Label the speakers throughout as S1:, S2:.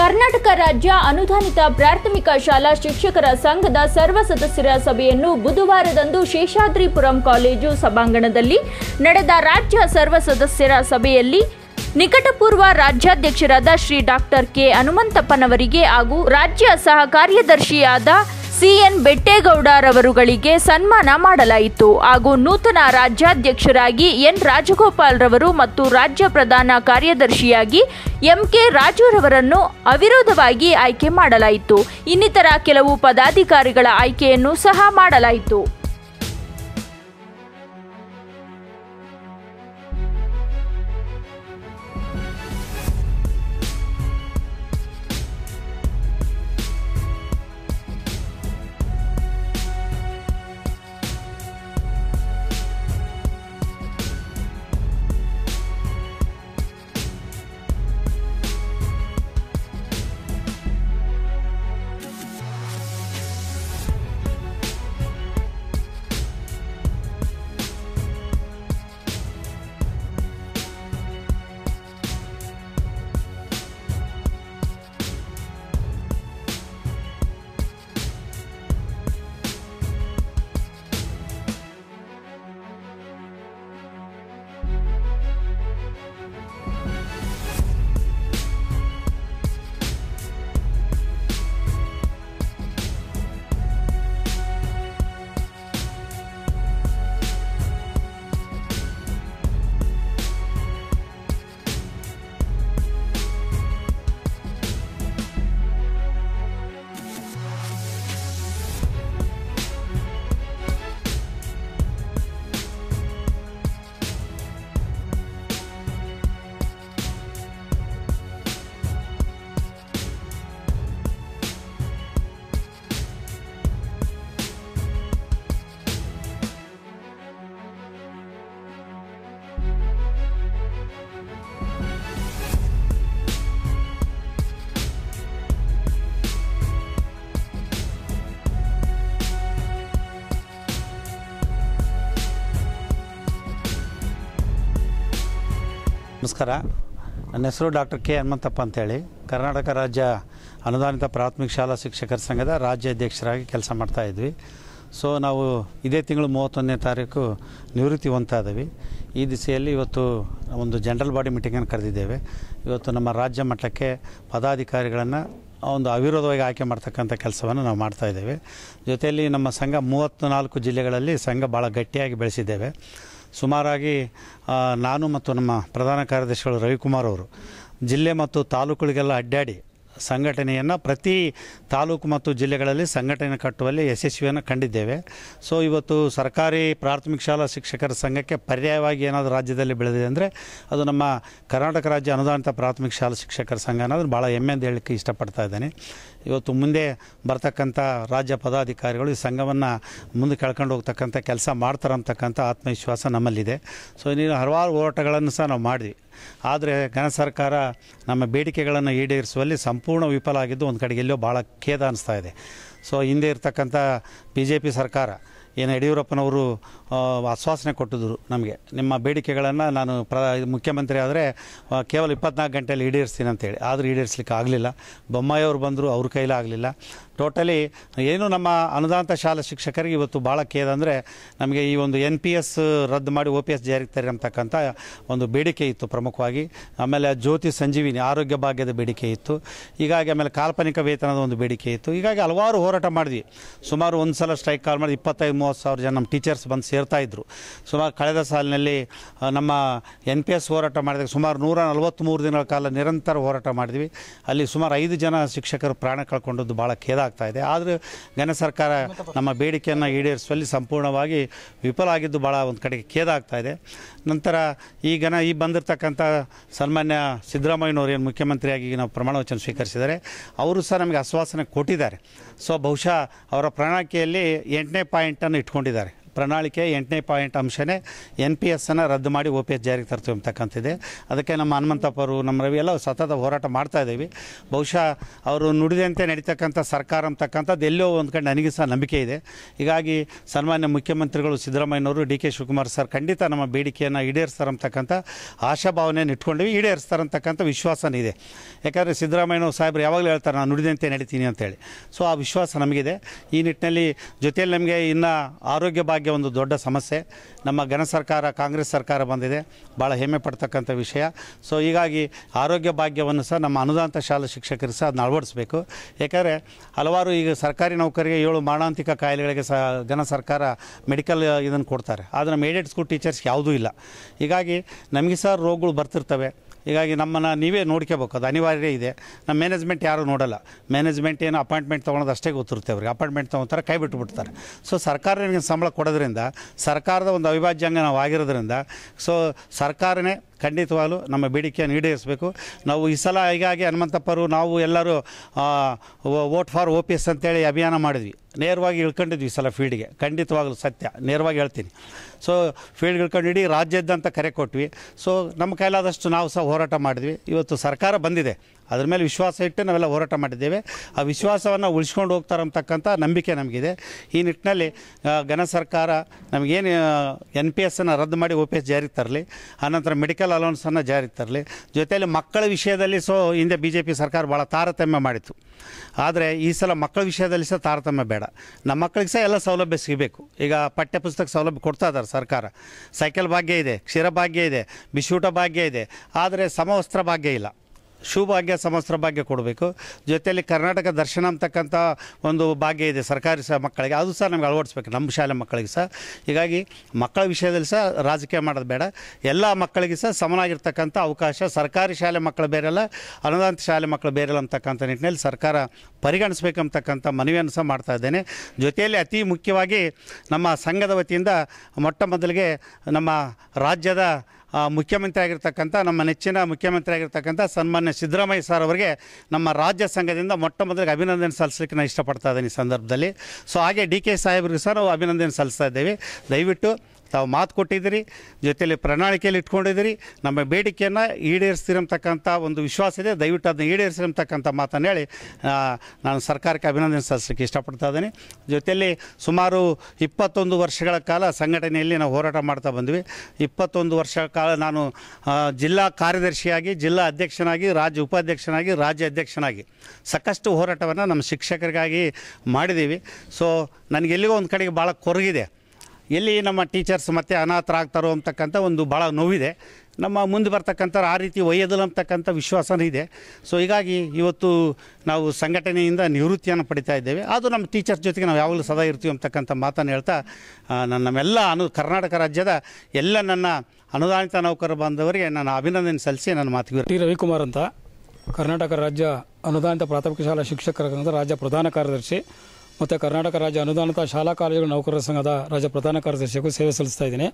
S1: ಕರ್ನಾಟಕ ರಾಜ್ಯ ಅನುದಾನಿತ ಪ್ರಾಥಮಿಕ ಶಾಲಾ ಶಿಕ್ಷಕರ ಸಂಘದ ಸರ್ವ ಸದಸ್ಯರ ಸಭೆಯನ್ನು ಬುಧವಾರದಂದು ಶೇಷಾದ್ರಿಪುರಂ ಕಾಲೇಜು ಸಭಾಂಗಣದಲ್ಲಿ ನಡೆದ ರಾಜ್ಯ ಸರ್ವ ಸದಸ್ಯರ ಸಭೆಯಲ್ಲಿ ನಿಕಟಪೂರ್ವ ರಾಜ್ಯಾಧ್ಯಕ್ಷರಾದ ಶ್ರೀ ಡಾಕ್ಟರ್ ಕೆ ಹನುಮಂತಪ್ಪನವರಿಗೆ ಹಾಗೂ ರಾಜ್ಯ ಸಹ ಕಾರ್ಯದರ್ಶಿಯಾದ ಸಿಎನ್ ಬೆಟ್ಟೇಗೌಡರವರುಗಳಿಗೆ ಸನ್ಮಾನ ಮಾಡಲಾಯಿತು ಹಾಗೂ ನೂತನ ರಾಜ್ಯಾಧ್ಯಕ್ಷರಾಗಿ ಎನ್ ರಾಜಗೋಪಾಲ್ ರವರು ಮತ್ತು ರಾಜ್ಯ ಪ್ರಧಾನ ಕಾರ್ಯದರ್ಶಿಯಾಗಿ ಕೆ ರಾಜುರವರನ್ನು ಅವಿರೋಧವಾಗಿ ಆಯ್ಕೆ ಮಾಡಲಾಯಿತು ಇನ್ನಿತರ ಕೆಲವು ಪದಾಧಿಕಾರಿಗಳ ಆಯ್ಕೆಯನ್ನು ಸಹ ಮಾಡಲಾಯಿತು
S2: ನಮಸ್ಕಾರ ನನ್ನ ಹೆಸರು ಡಾಕ್ಟರ್ ಕೆ ಹನುಮಂತಪ್ಪ ಅಂತೇಳಿ ಕರ್ನಾಟಕ ರಾಜ್ಯ ಅನುದಾನಿತ ಪ್ರಾಥಮಿಕ ಶಾಲಾ ಶಿಕ್ಷಕರ ಸಂಘದ ರಾಜ್ಯ ಅಧ್ಯಕ್ಷರಾಗಿ ಕೆಲಸ ಮಾಡ್ತಾಯಿದ್ವಿ ಸೊ ನಾವು ಇದೇ ತಿಂಗಳು ಮೂವತ್ತೊಂದನೇ ತಾರೀಕು ನಿವೃತ್ತಿ ಹೊಂತಾದವಿ ಈ ದಿಸೆಯಲ್ಲಿ ಇವತ್ತು ಒಂದು ಜನರಲ್ ಬಾಡಿ ಮೀಟಿಂಗನ್ನು ಕರೆದಿದ್ದೇವೆ ಇವತ್ತು ನಮ್ಮ ರಾಜ್ಯ ಮಟ್ಟಕ್ಕೆ ಪದಾಧಿಕಾರಿಗಳನ್ನು ಒಂದು ಅವಿರೋಧವಾಗಿ ಆಯ್ಕೆ ಮಾಡ್ತಕ್ಕಂಥ ಕೆಲಸವನ್ನು ನಾವು ಮಾಡ್ತಾಯಿದ್ದೇವೆ ಜೊತೆಯಲ್ಲಿ ನಮ್ಮ ಸಂಘ ನಾಲ್ಕು ಜಿಲ್ಲೆಗಳಲ್ಲಿ ಸಂಘ ಭಾಳ ಗಟ್ಟಿಯಾಗಿ ಬೆಳೆಸಿದ್ದೇವೆ ಸುಮಾರಾಗಿ ನಾನು ಮತ್ತು ನಮ್ಮ ಪ್ರಧಾನ ಕಾರ್ಯದರ್ಶಿಗಳು ರವಿಕುಮಾರ್ ಅವರು ಜಿಲ್ಲೆ ಮತ್ತು ತಾಲೂಕುಗಳಿಗೆಲ್ಲ ಅಡ್ಡಾಡಿ ಸಂಘಟನೆಯನ್ನು ಪ್ರತಿ ತಾಲೂಕು ಮತ್ತು ಜಿಲ್ಲೆಗಳಲ್ಲಿ ಸಂಘಟನೆ ಕಟ್ಟುವಲ್ಲಿ ಯಶಸ್ವಿಯನ್ನು ಕಂಡಿದ್ದೇವೆ ಸೊ ಇವತ್ತು ಸರ್ಕಾರಿ ಪ್ರಾಥಮಿಕ ಶಾಲಾ ಶಿಕ್ಷಕರ ಸಂಘಕ್ಕೆ ಪರ್ಯಾಯವಾಗಿ ಏನಾದರೂ ರಾಜ್ಯದಲ್ಲಿ ಬೆಳೆದಿದೆ ಅಂದರೆ ಅದು ನಮ್ಮ ಕರ್ನಾಟಕ ರಾಜ್ಯ ಅನುದಾನಿತ ಪ್ರಾಥಮಿಕ ಶಾಲಾ ಶಿಕ್ಷಕರ ಸಂಘ ಅನ್ನೋದು ಭಾಳ ಹೆಮ್ಮೆ ಅಂತ ಹೇಳಕ್ಕೆ ಇಷ್ಟಪಡ್ತಾ ಇದ್ದೇನೆ ಇವತ್ತು ಮುಂದೆ ಬರ್ತಕ್ಕಂಥ ರಾಜ್ಯ ಪದಾಧಿಕಾರಿಗಳು ಈ ಸಂಘವನ್ನು ಮುಂದೆ ಕಳ್ಕೊಂಡು ಹೋಗ್ತಕ್ಕಂಥ ಕೆಲಸ ಮಾಡ್ತಾರಂತಕ್ಕಂಥ ಆತ್ಮವಿಶ್ವಾಸ ನಮ್ಮಲ್ಲಿದೆ ಸೊ ನೀವು ಹಲವಾರು ಹೋರಾಟಗಳನ್ನು ಸಹ ನಾವು ಮಾಡಿದ್ವಿ ಆದರೆ ಘನ ಸರ್ಕಾರ ನಮ್ಮ ಬೇಡಿಕೆಗಳನ್ನು ಈಡೇರಿಸುವಲ್ಲಿ ಸಂಪೂರ್ಣ ವಿಫಲ ಆಗಿದ್ದು ಒಂದು ಕಡೆಗೆ ಎಲ್ಲೋ ಭಾಳ ಖೇದ ಅನ್ನಿಸ್ತಾ ಇದೆ ಸೊ ಹಿಂದೆ ಇರ್ತಕ್ಕಂಥ ಬಿ ಜೆ ಪಿ ಸರ್ಕಾರ ಏನು ಯಡಿಯೂರಪ್ಪನವರು ಆಶ್ವಾಸನೆ ಕೊಟ್ಟಿದ್ರು ನಮಗೆ ನಿಮ್ಮ ಬೇಡಿಕೆಗಳನ್ನು ನಾನು ಪ್ರ ಮುಖ್ಯಮಂತ್ರಿ ಆದರೆ ಕೇವಲ ಇಪ್ಪತ್ನಾಲ್ಕು ಗಂಟೆಯಲ್ಲಿ ಈಡೇರಿಸ್ತೀನಿ ಅಂತೇಳಿ ಆದರೂ ಈಡೇರಿಸ್ಲಿಕ್ಕೆ ಆಗಲಿಲ್ಲ ಬೊಮ್ಮಾಯಿಯವರು ಬಂದರು ಅವ್ರ ಆಗಲಿಲ್ಲ ಟೋಟಲಿ ಏನು ನಮ್ಮ ಅನುದಾನಿತ ಶಾಲಾ ಶಿಕ್ಷಕರಿಗೆ ಇವತ್ತು ಭಾಳ ಅಂದರೆ ನಮಗೆ ಈ ಒಂದು ಎನ್ ಪಿ ಎಸ್ ರದ್ದು ಮಾಡಿ ಒ ಪಿ ಎಸ್ ಜಾರಿಗೆ ತರಿ ಅಂತಕ್ಕಂಥ ಒಂದು ಬೇಡಿಕೆ ಇತ್ತು ಪ್ರಮುಖವಾಗಿ ಆಮೇಲೆ ಜ್ಯೋತಿ ಸಂಜೀವಿನಿ ಆರೋಗ್ಯ ಭಾಗ್ಯದ ಬೇಡಿಕೆ ಇತ್ತು ಹೀಗಾಗಿ ಆಮೇಲೆ ಕಾಲ್ಪನಿಕ ವೇತನದ ಒಂದು ಬೇಡಿಕೆ ಇತ್ತು ಹೀಗಾಗಿ ಹಲವಾರು ಹೋರಾಟ ಮಾಡಿದ್ವಿ ಸುಮಾರು ಒಂದು ಸಲ ಸ್ಟ್ರೈಕ್ ಕಾಲ್ ಮಾಡಿ ಇಪ್ಪತ್ತೈದು ಮೂವತ್ತು ಸಾವಿರ ಜನ ನಮ್ಮ ಟೀಚರ್ಸ್ ಬಂದು ಸೇರ್ತಾ ಸೇರ್ತಾಯಿದ್ರು ಸುಮಾರು ಕಳೆದ ಸಾಲಿನಲ್ಲಿ ನಮ್ಮ ಎನ್ ಪಿ ಎಸ್ ಹೋರಾಟ ಮಾಡಿದಾಗ ಸುಮಾರು ನೂರ ನಲವತ್ತ್ಮೂರು ದಿನಗಳ ಕಾಲ ನಿರಂತರ ಹೋರಾಟ ಮಾಡಿದ್ವಿ ಅಲ್ಲಿ ಸುಮಾರು ಐದು ಜನ ಶಿಕ್ಷಕರು ಪ್ರಾಣ ಕಳ್ಕೊಂಡದ್ದು ಭಾಳ ಖೇದ ಆಗ್ತಾ ಇದೆ ಆದರೂ ಘನ ಸರ್ಕಾರ ನಮ್ಮ ಬೇಡಿಕೆಯನ್ನು ಈಡೇರಿಸುವಲ್ಲಿ ಸಂಪೂರ್ಣವಾಗಿ ವಿಫಲ ಆಗಿದ್ದು ಭಾಳ ಒಂದು ಕಡೆಗೆ ಆಗ್ತಾ ಇದೆ ನಂತರ ಈ ಘನ ಈ ಬಂದಿರತಕ್ಕಂಥ ಸನ್ಮಾನ್ಯ ಸಿದ್ದರಾಮಯ್ಯನವರು ಏನು ಮುಖ್ಯಮಂತ್ರಿಯಾಗಿ ನಾವು ಪ್ರಮಾಣವಚನ ಸ್ವೀಕರಿಸಿದ್ದಾರೆ ಅವರು ಸಹ ನಮಗೆ ಆಶ್ವಾಸನೆ ಕೊಟ್ಟಿದ್ದಾರೆ ಸೊ ಬಹುಶಃ ಅವರ ಪ್ರಣಾಳಿಕೆಯಲ್ಲಿ ಎಂಟನೇ ಪಾಯಿಂಟನ್ನು ಇಟ್ಕೊಂಡಿದ್ದಾರೆ ಪ್ರಣಾಳಿಕೆ ಎಂಟನೇ ಪಾಯಿಂಟ್ ಅಂಶನೇ ಎನ್ ಪಿ ಎಸ್ಸನ್ನು ರದ್ದು ಮಾಡಿ ಒ ಪಿ ಎಸ್ ಜಾರಿಗೆ ತರ್ತೀವಿ ಅಂತಕ್ಕಂಥದ್ದೇ ಅದಕ್ಕೆ ನಮ್ಮ ಹನುಮಂತಪ್ಪರು ನಮ್ಮ ರವಿ ಎಲ್ಲ ಸತತ ಹೋರಾಟ ಮಾಡ್ತಾ ಇದ್ದೀವಿ ಬಹುಶಃ ಅವರು ನುಡಿದಂತೆ ನಡೀತಕ್ಕಂಥ ಸರ್ಕಾರ ಅಂತಕ್ಕಂಥದ್ದು ಎಲ್ಲೋ ಒಂದು ಕಡೆ ನನಗೆ ಸಹ ನಂಬಿಕೆ ಇದೆ ಹೀಗಾಗಿ ಸನ್ಮಾನ್ಯ ಮುಖ್ಯಮಂತ್ರಿಗಳು ಸಿದ್ದರಾಮಯ್ಯನವರು ಡಿ ಕೆ ಶಿವಕುಮಾರ್ ಸರ್ ಖಂಡಿತ ನಮ್ಮ ಬೇಡಿಕೆಯನ್ನು ಈಡೇರಿಸ್ತಾರಂತಕ್ಕಂಥ ಆಶಾಭಾವನೆಯನ್ನು ಇಟ್ಕೊಂಡಿವಿ ಈಡೇರಿಸ್ತಾರಂತಕ್ಕಂಥ ಅಂತಕ್ಕಂಥ ವಿಶ್ವಾಸನೇ ಇದೆ ಯಾಕಂದರೆ ಸಿದ್ದರಾಮಯ್ಯನವರು ಸಾಹೇಬ್ರು ಯಾವಾಗಲೂ ಹೇಳ್ತಾರೆ ನಾನು ನುಡಿದಂತೆ ನಡೀತೀನಿ ಅಂತೇಳಿ ಸೊ ಆ ವಿಶ್ವಾಸ ನಮಗಿದೆ ಈ ನಿಟ್ಟಿನಲ್ಲಿ ಜೊತೆಯಲ್ಲಿ ನಮಗೆ ಇನ್ನು ಆರೋಗ್ಯ ಭಾಗ್ಯ ಭಾಗ್ಯ ಒಂದು ದೊಡ್ಡ ಸಮಸ್ಯೆ ನಮ್ಮ ಘನ ಸರ್ಕಾರ ಕಾಂಗ್ರೆಸ್ ಸರ್ಕಾರ ಬಂದಿದೆ ಭಾಳ ಹೆಮ್ಮೆ ಪಡ್ತಕ್ಕಂಥ ವಿಷಯ ಸೊ ಹೀಗಾಗಿ ಆರೋಗ್ಯ ಭಾಗ್ಯವನ್ನು ಸಹ ನಮ್ಮ ಅನುದಾನಿತ ಶಾಲಾ ಶಿಕ್ಷಕರು ಸಹ ಅದನ್ನ ಅಳವಡಿಸಬೇಕು ಏಕೆಂದರೆ ಹಲವಾರು ಈಗ ಸರ್ಕಾರಿ ನೌಕರಿಗೆ ಏಳು ಮಾರಣಾಂತಿಕ ಕಾಯಿಲೆಗಳಿಗೆ ಸಹ ಘನ ಸರ್ಕಾರ ಮೆಡಿಕಲ್ ಇದನ್ನು ಕೊಡ್ತಾರೆ ಆದರೆ ಏಡೆಡ್ ಸ್ಕೂಲ್ ಟೀಚರ್ಸ್ ಯಾವುದೂ ಇಲ್ಲ ಹೀಗಾಗಿ ನಮಗೆ ಸಹ ರೋಗಗಳು ಬರ್ತಿರ್ತವೆ ಹೀಗಾಗಿ ನಮ್ಮನ್ನು ನೀವೇ ನೋಡ್ಕೋಬೇಕು ಅದು ಅನಿವಾರ್ಯ ಇದೆ ನಮ್ಮ ಮ್ಯಾನೇಜ್ಮೆಂಟ್ ಯಾರೂ ನೋಡಲ್ಲ ಮ್ಯಾನೇಜ್ಮೆಂಟ್ ಏನು ಅಪಾಯಿಂಟ್ಮೆಂಟ್ ತೊಗೊಳೋದು ಅಷ್ಟೇ ಗೊತ್ತಿರುತ್ತೆ ಅವ್ರಿಗೆ ಅಪಾಯಿಂಟ್ಮೆಂಟ್ ತೊಗೊತಾರೆ ಕೈ ಬಿಟ್ಟುಬಿಡ್ತಾರೆ ಸೊ ಸರ್ಕಾರ ನಿಮಗೆ ಸಂಬಳ ಕೊಡೋದ್ರಿಂದ ಸರ್ಕಾರದ ಒಂದು ಅವಿಭಾಜ್ಯ ಅಂಗ ನಾವು ಆಗಿರೋದ್ರಿಂದ ಸೊ ಸರ್ಕಾರನೇ ಖಂಡಿತವಾಗಲೂ ನಮ್ಮ ಬೇಡಿಕೆಯನ್ನು ಈಡೇರಿಸಬೇಕು ನಾವು ಈ ಸಲ ಹೀಗಾಗಿ ಹನುಮಂತಪ್ಪರು ನಾವು ಎಲ್ಲರೂ vote for O P S ಅಂತೇಳಿ ಅಭಿಯಾನ ಮಾಡಿದ್ವಿ ನೇರವಾಗಿ ಇಳ್ಕೊಂಡಿದ್ವಿ ಈ ಸಲ ಫೀಲ್ಡ್ಗೆ ಖಂಡಿತವಾಗಲೂ ಸತ್ಯ ನೇರವಾಗಿ ಹೇಳ್ತೀನಿ ಸೊ ಫೀಲ್ಡ್ ಇಳ್ಕೊಂಡು ಇಡೀ ರಾಜ್ಯದ್ದಂತ ಕರೆ ಕೊಟ್ವಿ ಸೊ ನಮ್ಮ ಕೈಲಾದಷ್ಟು ನಾವು ಸಹ ಹೋರಾಟ ಮಾಡಿದ್ವಿ ಇವತ್ತು ಸರ್ಕಾರ ಬಂದಿದೆ ಅದ್ರ ಮೇಲೆ ವಿಶ್ವಾಸ ಇಟ್ಟು ನಾವೆಲ್ಲ ಹೋರಾಟ ಮಾಡಿದ್ದೇವೆ ಆ ವಿಶ್ವಾಸವನ್ನು ಉಳಿಸ್ಕೊಂಡು ಹೋಗ್ತಾರಂತಕ್ಕಂಥ ನಂಬಿಕೆ ನಮಗಿದೆ ಈ ನಿಟ್ಟಿನಲ್ಲಿ ಘನ ಸರ್ಕಾರ ನಮಗೇನು ಎನ್ ಪಿ ಎಸ್ಸನ್ನು ರದ್ದು ಮಾಡಿ ಓ ಪಿ ಎಸ್ ಜಾರಿಗೆ ತರಲಿ ಆನಂತರ ಮೆಡಿಕಲ್ ಅಲೌನ್ಸನ್ನು ಜಾರಿಗೆ ತರಲಿ ಜೊತೆಯಲ್ಲಿ ಮಕ್ಕಳ ವಿಷಯದಲ್ಲಿ ಸೊ ಹಿಂದೆ ಬಿ ಜೆ ಪಿ ಸರ್ಕಾರ ಭಾಳ ತಾರತಮ್ಯ ಮಾಡಿತು ಆದರೆ ಈ ಸಲ ಮಕ್ಕಳ ವಿಷಯದಲ್ಲಿ ಸಹ ತಾರತಮ್ಯ ಬೇಡ ನಮ್ಮ ಮಕ್ಕಳಿಗೆ ಸಹ ಎಲ್ಲ ಸೌಲಭ್ಯ ಸಿಗಬೇಕು ಈಗ ಪಠ್ಯಪುಸ್ತಕ ಸೌಲಭ್ಯ ಕೊಡ್ತಾ ಇದ್ದಾರೆ ಸರ್ಕಾರ ಸೈಕಲ್ ಭಾಗ್ಯ ಇದೆ ಕ್ಷೀರ ಭಾಗ್ಯ ಇದೆ ಊಟ ಭಾಗ್ಯ ಇದೆ ಆದರೆ ಸಮವಸ್ತ್ರ ಭಾಗ್ಯ ಇಲ್ಲ ಶಿವಭಾಗ್ಯ ಸಮಸ್ತ್ರ ಭಾಗ್ಯ ಕೊಡಬೇಕು ಜೊತೆಯಲ್ಲಿ ಕರ್ನಾಟಕ ದರ್ಶನ ಅಂತಕ್ಕಂಥ ಒಂದು ಭಾಗ್ಯ ಇದೆ ಸರ್ಕಾರಿ ಸಹ ಮಕ್ಕಳಿಗೆ ಅದು ಸಹ ನಮ್ಗೆ ಅಳವಡಿಸ್ಬೇಕು ನಮ್ಮ ಶಾಲೆ ಮಕ್ಕಳಿಗೆ ಸಹ ಹೀಗಾಗಿ ಮಕ್ಕಳ ವಿಷಯದಲ್ಲಿ ಸಹ ರಾಜಕೀಯ ಮಾಡೋದು ಬೇಡ ಎಲ್ಲ ಮಕ್ಕಳಿಗೆ ಸಹ ಸಮನಾಗಿರ್ತಕ್ಕಂಥ ಅವಕಾಶ ಸರ್ಕಾರಿ ಶಾಲೆ ಮಕ್ಕಳು ಬೇರೆಲ್ಲ ಅನುದಾನಿತ ಶಾಲೆ ಮಕ್ಕಳು ಬೇರೆಲ್ಲ ಅಂತಕ್ಕಂಥ ನಿಟ್ಟಿನಲ್ಲಿ ಸರ್ಕಾರ ಪರಿಗಣಿಸ್ಬೇಕಂತಕ್ಕಂಥ ಮನವಿಯನ್ನು ಸಹ ಮಾಡ್ತಾ ಇದ್ದೇನೆ ಜೊತೆಯಲ್ಲಿ ಅತಿ ಮುಖ್ಯವಾಗಿ ನಮ್ಮ ಸಂಘದ ವತಿಯಿಂದ ಮೊಟ್ಟ ಮೊದಲಿಗೆ ನಮ್ಮ ರಾಜ್ಯದ ಮುಖ್ಯಮಂತ್ರಿ ಆಗಿರ್ತಕ್ಕಂಥ ನಮ್ಮ ನೆಚ್ಚಿನ ಮುಖ್ಯಮಂತ್ರಿ ಆಗಿರ್ತಕ್ಕಂಥ ಸನ್ಮಾನ್ಯ ಸಿದ್ದರಾಮಯ್ಯ ಸರ್ ಅವರಿಗೆ ನಮ್ಮ ರಾಜ್ಯ ಸಂಘದಿಂದ ಮೊಟ್ಟ ಮೊದಲಿಗೆ ಅಭಿನಂದನೆ ಸಲ್ಲಿಸಲಿಕ್ಕೆ ನಾನು ಇಷ್ಟಪಡ್ತಾ ಇದ್ದೀನಿ ಈ ಸಂದರ್ಭದಲ್ಲಿ ಸೊ ಹಾಗೆ ಡಿ ಕೆ ಸಾಹೇಬ್ರಿಗೆ ಸಹ ನಾವು ಅಭಿನಂದನೆ ಸಲ್ಲಿಸ್ತಾ ಇದ್ದೇವೆ ದಯವಿಟ್ಟು ತಾವು ಮಾತು ಕೊಟ್ಟಿದ್ದೀರಿ ಜೊತೆಯಲ್ಲಿ ಪ್ರಣಾಳಿಕೆಯಲ್ಲಿ ಇಟ್ಕೊಂಡಿದ್ದೀರಿ ನಮ್ಮ ಬೇಡಿಕೆಯನ್ನು ಈಡೇರಿಸ್ತಿರಂತಕ್ಕಂಥ ಒಂದು ವಿಶ್ವಾಸ ಇದೆ ದಯವಿಟ್ಟು ಅದನ್ನು ಈಡೇರಿಸಿರಂತಕ್ಕಂಥ ಮಾತನ್ನು ಹೇಳಿ ನಾನು ಸರ್ಕಾರಕ್ಕೆ ಅಭಿನಂದನೆ ಸಲ್ಲಿಸಲಿಕ್ಕೆ ಇಷ್ಟಪಡ್ತಾ ಇದ್ದೀನಿ ಜೊತೆಯಲ್ಲಿ ಸುಮಾರು ಇಪ್ಪತ್ತೊಂದು ವರ್ಷಗಳ ಕಾಲ ಸಂಘಟನೆಯಲ್ಲಿ ನಾವು ಹೋರಾಟ ಮಾಡ್ತಾ ಬಂದ್ವಿ ಇಪ್ಪತ್ತೊಂದು ವರ್ಷ ಕಾಲ ನಾನು ಜಿಲ್ಲಾ ಕಾರ್ಯದರ್ಶಿಯಾಗಿ ಜಿಲ್ಲಾ ಅಧ್ಯಕ್ಷನಾಗಿ ರಾಜ್ಯ ಉಪಾಧ್ಯಕ್ಷನಾಗಿ ರಾಜ್ಯ ಅಧ್ಯಕ್ಷನಾಗಿ ಸಾಕಷ್ಟು ಹೋರಾಟವನ್ನು ನಮ್ಮ ಶಿಕ್ಷಕರಿಗಾಗಿ ಮಾಡಿದ್ದೀವಿ ಸೊ ನನಗೆಲ್ಲಿಗೋ ಒಂದು ಕಡೆಗೆ ಭಾಳ ಕೊರಗಿದೆ ಎಲ್ಲಿ ನಮ್ಮ ಟೀಚರ್ಸ್ ಮತ್ತೆ ಅನಾಥರಾಗ್ತಾರೋ ಅಂತಕ್ಕಂಥ ಒಂದು ಭಾಳ ನೋವಿದೆ ನಮ್ಮ ಮುಂದೆ ಬರ್ತಕ್ಕಂಥ ಆ ರೀತಿ ಒಯ್ಯೋದಿಲ್ಲ ಅಂತಕ್ಕಂಥ ವಿಶ್ವಾಸನೂ ಇದೆ ಸೊ ಹೀಗಾಗಿ ಇವತ್ತು ನಾವು ಸಂಘಟನೆಯಿಂದ ನಿವೃತ್ತಿಯನ್ನು ಪಡಿತಾ ಇದ್ದೇವೆ ಅದು ನಮ್ಮ ಟೀಚರ್ಸ್ ಜೊತೆಗೆ ನಾವು ಯಾವಾಗಲೂ ಸದಾ ಇರ್ತೀವಿ ಅಂತಕ್ಕಂಥ ಮಾತನ್ನು ಹೇಳ್ತಾ ನನ್ನ ನಮ್ಮೆಲ್ಲ ಅನು ಕರ್ನಾಟಕ ರಾಜ್ಯದ ಎಲ್ಲ ನನ್ನ ಅನುದಾನಿತ ನೌಕರ ಬಾಂಧವರಿಗೆ ನಾನು ಅಭಿನಂದನೆ ಸಲ್ಲಿಸಿ ನನ್ನ ಮಾತು ಟಿ
S3: ರವಿಕುಮಾರ್ ಅಂತ ಕರ್ನಾಟಕ ರಾಜ್ಯ ಅನುದಾನಿತ ಪ್ರಾಥಮಿಕ ಶಾಲಾ ಶಿಕ್ಷಕರ ರಾಜ್ಯ ಪ್ರಧಾನ ಕಾರ್ಯದರ್ಶಿ ಮತ್ತು ಕರ್ನಾಟಕ ರಾಜ್ಯ ಅನುದಾನಿತ ಶಾಲಾ ಕಾಲೇಜುಗಳ ನೌಕರರ ಸಂಘದ ರಾಜ್ಯ ಪ್ರಧಾನ ಕಾರ್ಯದರ್ಶಿಗೂ ಸೇವೆ ಸಲ್ಲಿಸ್ತಾ ಇದ್ದೀನಿ